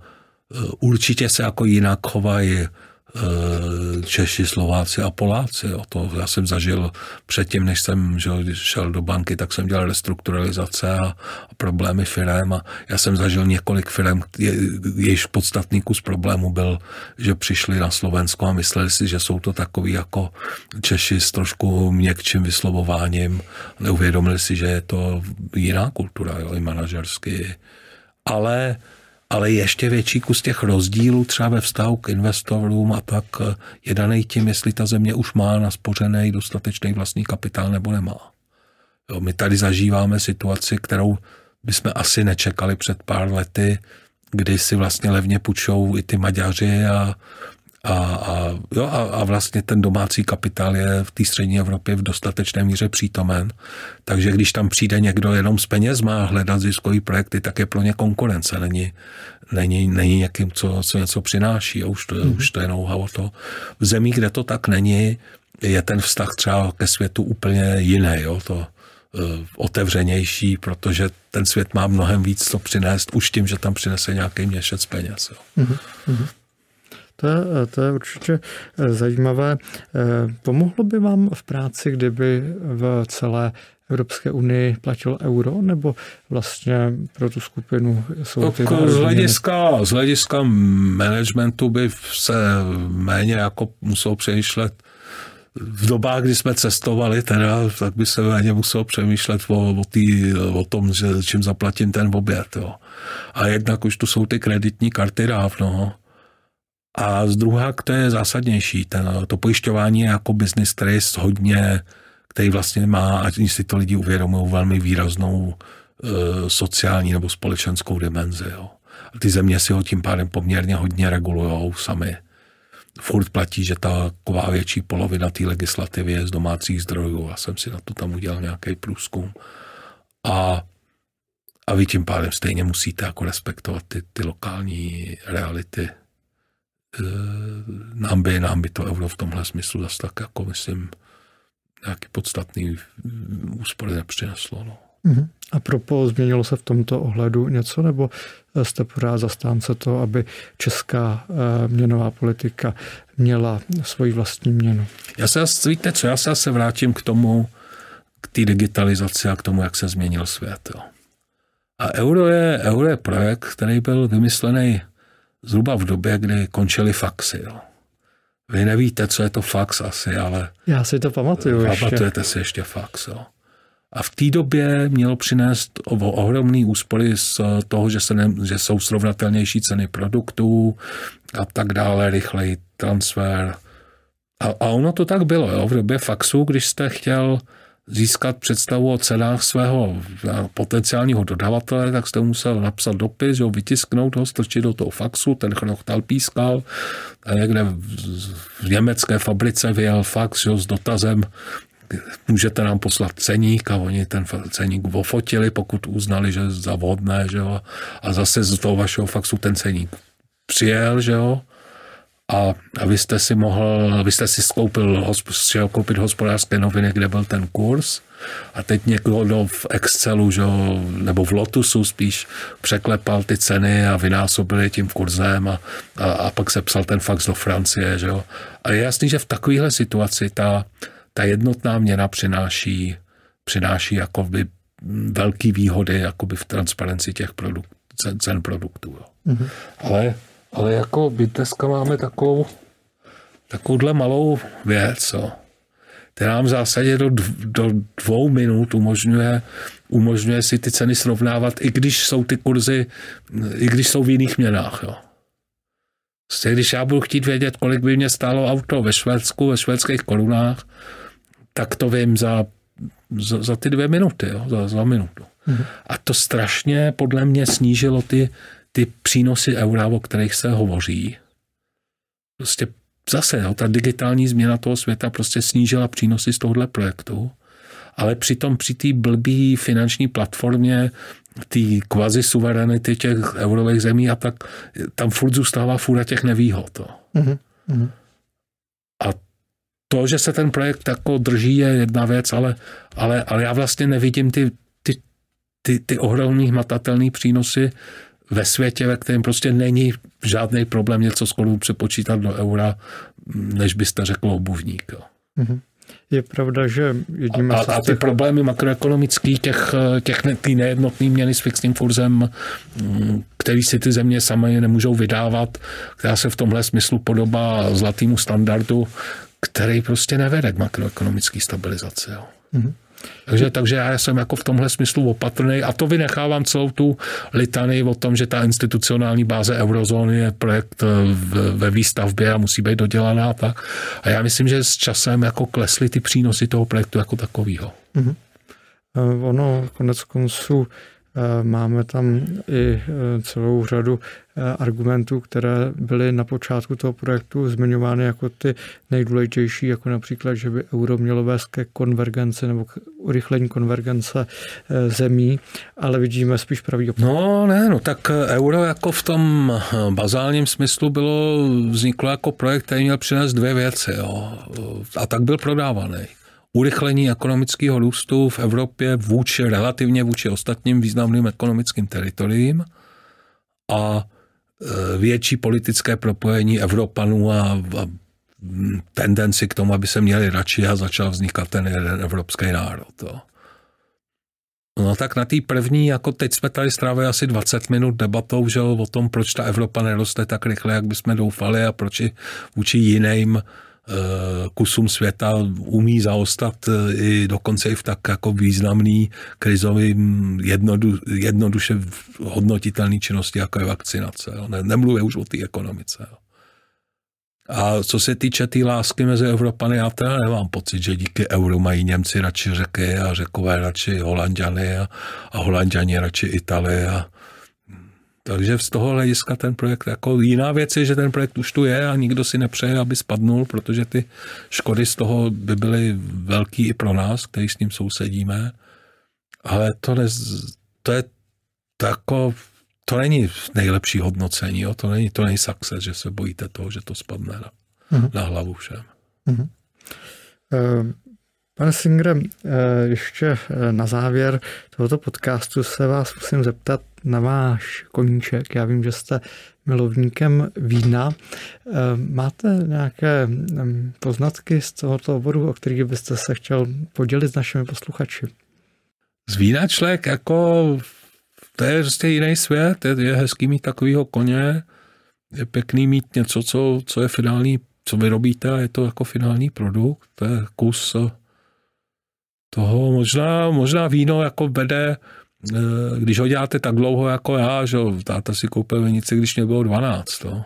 S2: Eh, určitě se jako jinak chovají eh, Češi, Slováci a Poláci. O to já jsem zažil předtím, než jsem že, šel do banky, tak jsem dělal restrukturalizace a, a problémy firm. A já jsem zažil několik firm, je, jejichž podstatný kus problému byl, že přišli na Slovensko a mysleli si, že jsou to takový jako Češi s trošku měkčím vyslovováním. Neuvědomili si, že je to jiná kultura, jo, i manažersky. Ale ale ještě větší kus těch rozdílů třeba ve vztahu k investorům a tak eh, je daný tím, jestli ta země už má naspořený dostatečný vlastní kapitál nebo nemá. Jo, my tady zažíváme situaci, kterou bychom asi nečekali před pár lety, kdy si vlastně levně půjčou i ty Maďaři a a, a, jo, a, a vlastně ten domácí kapitál je v té střední Evropě v dostatečné míře přítomen. Takže když tam přijde někdo jenom s peněz má hledat ziskový projekty, tak je pro ně konkurence. Není, není, není někým, co, co něco přináší. Jo. už to, mm-hmm. už to je know-how. To. V zemí, kde to tak není, je ten vztah třeba ke světu úplně jiný. Jo? To, e, otevřenější, protože ten svět má mnohem víc co přinést už tím, že tam přinese nějaký měšec peněz.
S1: Jo. Mm-hmm. To je, eh, to je určitě eh, zajímavé. Eh, pomohlo by vám v práci, kdyby v celé Evropské unii platil euro, nebo vlastně pro tu skupinu jsou tak ty z hlediska,
S2: z hlediska managementu by se méně jako musel přemýšlet v dobách, kdy jsme cestovali, teda, tak by se méně muselo přemýšlet o, o, tý, o tom, že čím zaplatím ten oběd. Jo. A jednak už tu jsou ty kreditní karty dávno. A z druhá, to je zásadnější, ten, to pojišťování je jako business je hodně, který vlastně má, ať si to lidi uvědomují, velmi výraznou e, sociální nebo společenskou dimenzi. Jo. A ty země si ho tím pádem poměrně hodně regulují sami. Furt platí, že ta taková větší polovina té legislativy je z domácích zdrojů. Já jsem si na to tam udělal nějaký průzkum. A, a vy tím pádem stejně musíte jako respektovat ty, ty lokální reality Eh, nám by, nám by to euro v tomhle smyslu zase tak, jako myslím, nějaký podstatný mm, úspory nepřineslo. No.
S1: Mhm. A propo, změnilo se v tomto ohledu něco, nebo eh, jste pořád zastánce toho, aby česká eh, měnová politika měla svoji vlastní měnu?
S2: Já se, víte co, já se zase vrátím k tomu, k té digitalizaci a k tomu, jak se změnil svět. Jo. A euro je, euro je projekt, který byl vymyslený zhruba v době, kdy končily faxy. Jo. Vy nevíte, co je to fax asi, ale...
S1: Já si to pamatuju Pamatujete
S2: si ještě fax, jo. A v té době mělo přinést ohromný úspory z eh, toho, že, se ne, že jsou srovnatelnější ceny produktů a tak dále, rychlej transfer. A, a ono to tak bylo, jo. V době faxu, když jste chtěl získat představu o cenách svého eh, potenciálního dodavatele, tak jste musel napsat dopis, jo, vytisknout ho, strčit do toho faxu, ten chnochtal pískal, a eh, někde v německé fabrice vyjel fax jo, s dotazem, můžete nám poslat ceník a oni ten ceník ofotili, pokud uznali, že je zavodné, že jo, a zase z toho vašeho faxu ten ceník přijel, že jo, a, a vy jste si mohl, vy jste si skoupil, šel koupit hospodářské noviny, kde byl ten kurz a teď někdo v Excelu že, nebo v Lotusu spíš překlepal ty ceny a vynásobil je tím kurzem a, a, a pak se psal ten fax do Francie. Že. A je jasný, že v takovéhle situaci ta, ta jednotná měna přináší, přináší jakoby velké výhody jakoby v transparenci těch produktů cen, cen produktů. Mm-hmm. Ale ale jako by dneska máme takovou, takovouhle malou věc, co, která nám v zásadě do, do dvou minut umožňuje, umožňuje si ty ceny srovnávat, i když jsou ty kurzy, i když jsou v jiných měnách. Jo. Prostě když já budu chtít vědět, kolik by mě stálo auto ve Švédsku, ve švédských korunách, tak to vím za, za, za ty dvě minuty, jo, za, za minutu. Mhm. A to strašně podle mě snížilo ty, ty přínosy eura, o kterých se hovoří, prostě zase jo, ta digitální změna toho světa prostě snížila přínosy z tohohle projektu, ale přitom při té blbý finanční platformě, té kvazi suverenity těch eurových zemí a tak, tam furt zůstává fůra těch nevýhod.
S1: Mm-hmm.
S2: A to, že se ten projekt jako drží, je jedna věc, ale, ale, ale já vlastně nevidím ty, ty, ty, ty ohromný hmatatelný přínosy ve světě, ve kterém prostě není žádný problém něco z kolů přepočítat do eura, než byste řekl obuvník. Jo.
S1: Mhm. Je pravda, že jedním a, a, ty těch... problémy
S2: makroekonomické, těch, těch ty nejednotný měny s fixním kurzem, mm, který si ty země samé nemůžou vydávat, která se v tomhle smyslu podobá zlatému standardu, který prostě nevede k makroekonomické stabilizaci. Jo. Mm-hmm. Takže, takže já jsem jako v tomhle smyslu opatrný a to vynechávám celou tu litany o tom, že ta institucionální báze eurozóny je projekt eh, ve výstavbě a musí být dodělaná. Tak. A já myslím, že s časem jako klesly ty přínosy toho projektu jako takového.
S1: Mm-hmm. Eh, ono konec konců Eh, máme tam i eh, celou řadu eh, argumentů, které byly na počátku toho projektu zmiňovány jako ty nejdůležitější, jako například, že by euro mělo vést ke konvergenci nebo k urychlení konvergence zemí, ale vidíme spíš pravý opak. No ne, no tak euro jako v tom
S2: bazálním smyslu bylo, vzniklo jako projekt, který měl přinést dvě věci jo. a tak byl prodávaný urychlení ekonomického růstu v Evropě vůči, relativně vůči ostatním významným ekonomickým teritoriím a e, větší politické propojení Evropanů a, a tendenci k tomu, aby se měli radši a začal vznikat ten jeden evropský národ. Jo. No tak na té první, jako teď jsme tady strávili asi 20 minut debatou, že o tom, proč ta Evropa neroste tak rychle, jak bychom doufali a proč i vůči jiným Eh, kusům světa umí zaostat eh, i dokonce i v tak jako významný krizový mm, jednodu, jednoduše hodnotitelný činnosti, jako je vakcinace. Jo. nemluvě už o té ekonomice. Jo. A co se týče té tý lásky mezi Evropany, já teda nemám pocit, že díky euru mají Němci radši řeky a řekové radši Holandiany a, a Holandiani radši Italie a, takže z toho hlediska ten projekt, jako jiná věc je, že ten projekt už tu je a nikdo si nepřeje, aby spadnul, protože ty škody z toho by byly velký i pro nás, který s ním sousedíme. Ale to, ne, to je to jako, to není nejlepší hodnocení, jo? to není to není success, že se bojíte toho, že to spadne na, uh-huh. na hlavu všem. Uh-huh.
S1: Uh... Pane Singer, ehm, ještě ehm, na závěr tohoto podcastu se vás musím zeptat, na váš koníček. Já vím, že jste milovníkem vína. Eh, máte nějaké poznatky z tohoto oboru, o kterých byste se chtěl podělit s našimi posluchači?
S2: Z vína člověk jako to je prostě jiný svět, je, je hezký mít takovýho koně, je pěkný mít něco, co, co je finální, co vyrobíte a je to jako finální produkt, to je kus toho. Možná, možná víno jako vede Eh, když ho děláte tak dlouho jako já, že táta si koupil vinici, když mě bylo 12, to. No.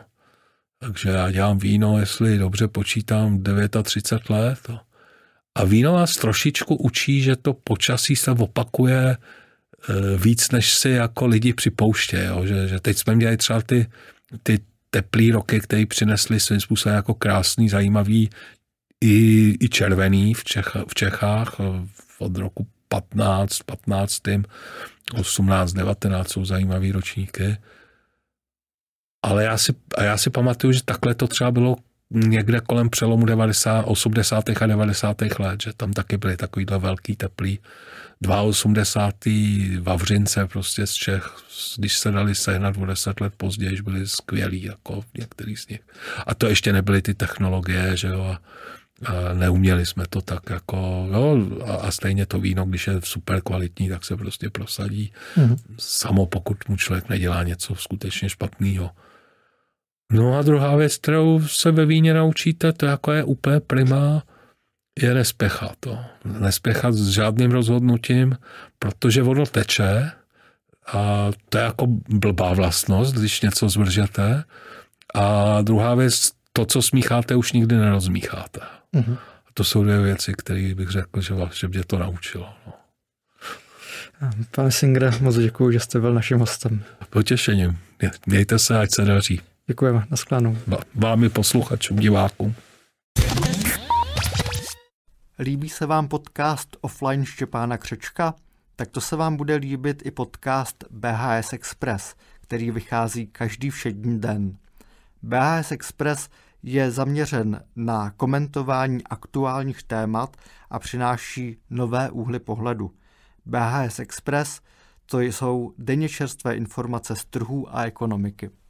S2: takže já dělám víno, jestli dobře počítám, 39 let. to. No. A víno vás trošičku učí, že to počasí se opakuje eh, víc, než si jako lidi připouště, jo. Že, že teď jsme měli třeba ty, ty teplý roky, které přinesly svým způsobem jako krásný, zajímavý i, i červený v, Čech, v Čechách eh, od roku 15, 15, 18, 19 jsou zajímavý ročníky. Ale já si, a já si pamatuju, že takhle to třeba bylo někde kolem přelomu 90, 80. a 90. let, že tam taky byly takovýhle velký, teplý 280. Vavřince prostě z Čech, když se dali sehnat o 10 let později, byli skvělí jako některý z nich. A to ještě nebyly ty technologie, že jo, a neuměli jsme to tak jako, no a stejně to víno, když je super kvalitní, tak se prostě prosadí. Mm-hmm. Samo pokud mu člověk nedělá něco skutečně špatného. No a druhá věc, kterou se ve víně naučíte, to jako je úplně prima, je nespěchat. To. Nespěchat s žádným rozhodnutím, protože ono teče a to je jako blbá vlastnost, když něco zvržete. A druhá věc, to, co smícháte, už nikdy nerozmícháte. Mm-hmm. To jsou dvě věci, které bych řekl, že, že vlastně mě to naučilo. No.
S1: Pane Singre, moc děkuji, že jste byl naším hostem.
S2: Potěšením. Mějte se, ať se daří.
S1: Děkujeme, nashledanou.
S2: Vámi posluchačům, divákům.
S1: Líbí se vám podcast offline Štěpána Křečka? Tak to se vám bude líbit i podcast BHS Express, který vychází každý všední den. BHS Express – je zaměřen na komentování aktuálních témat a přináší nové úhly pohledu. BHS Express to jsou denně čerstvé informace z trhů a ekonomiky.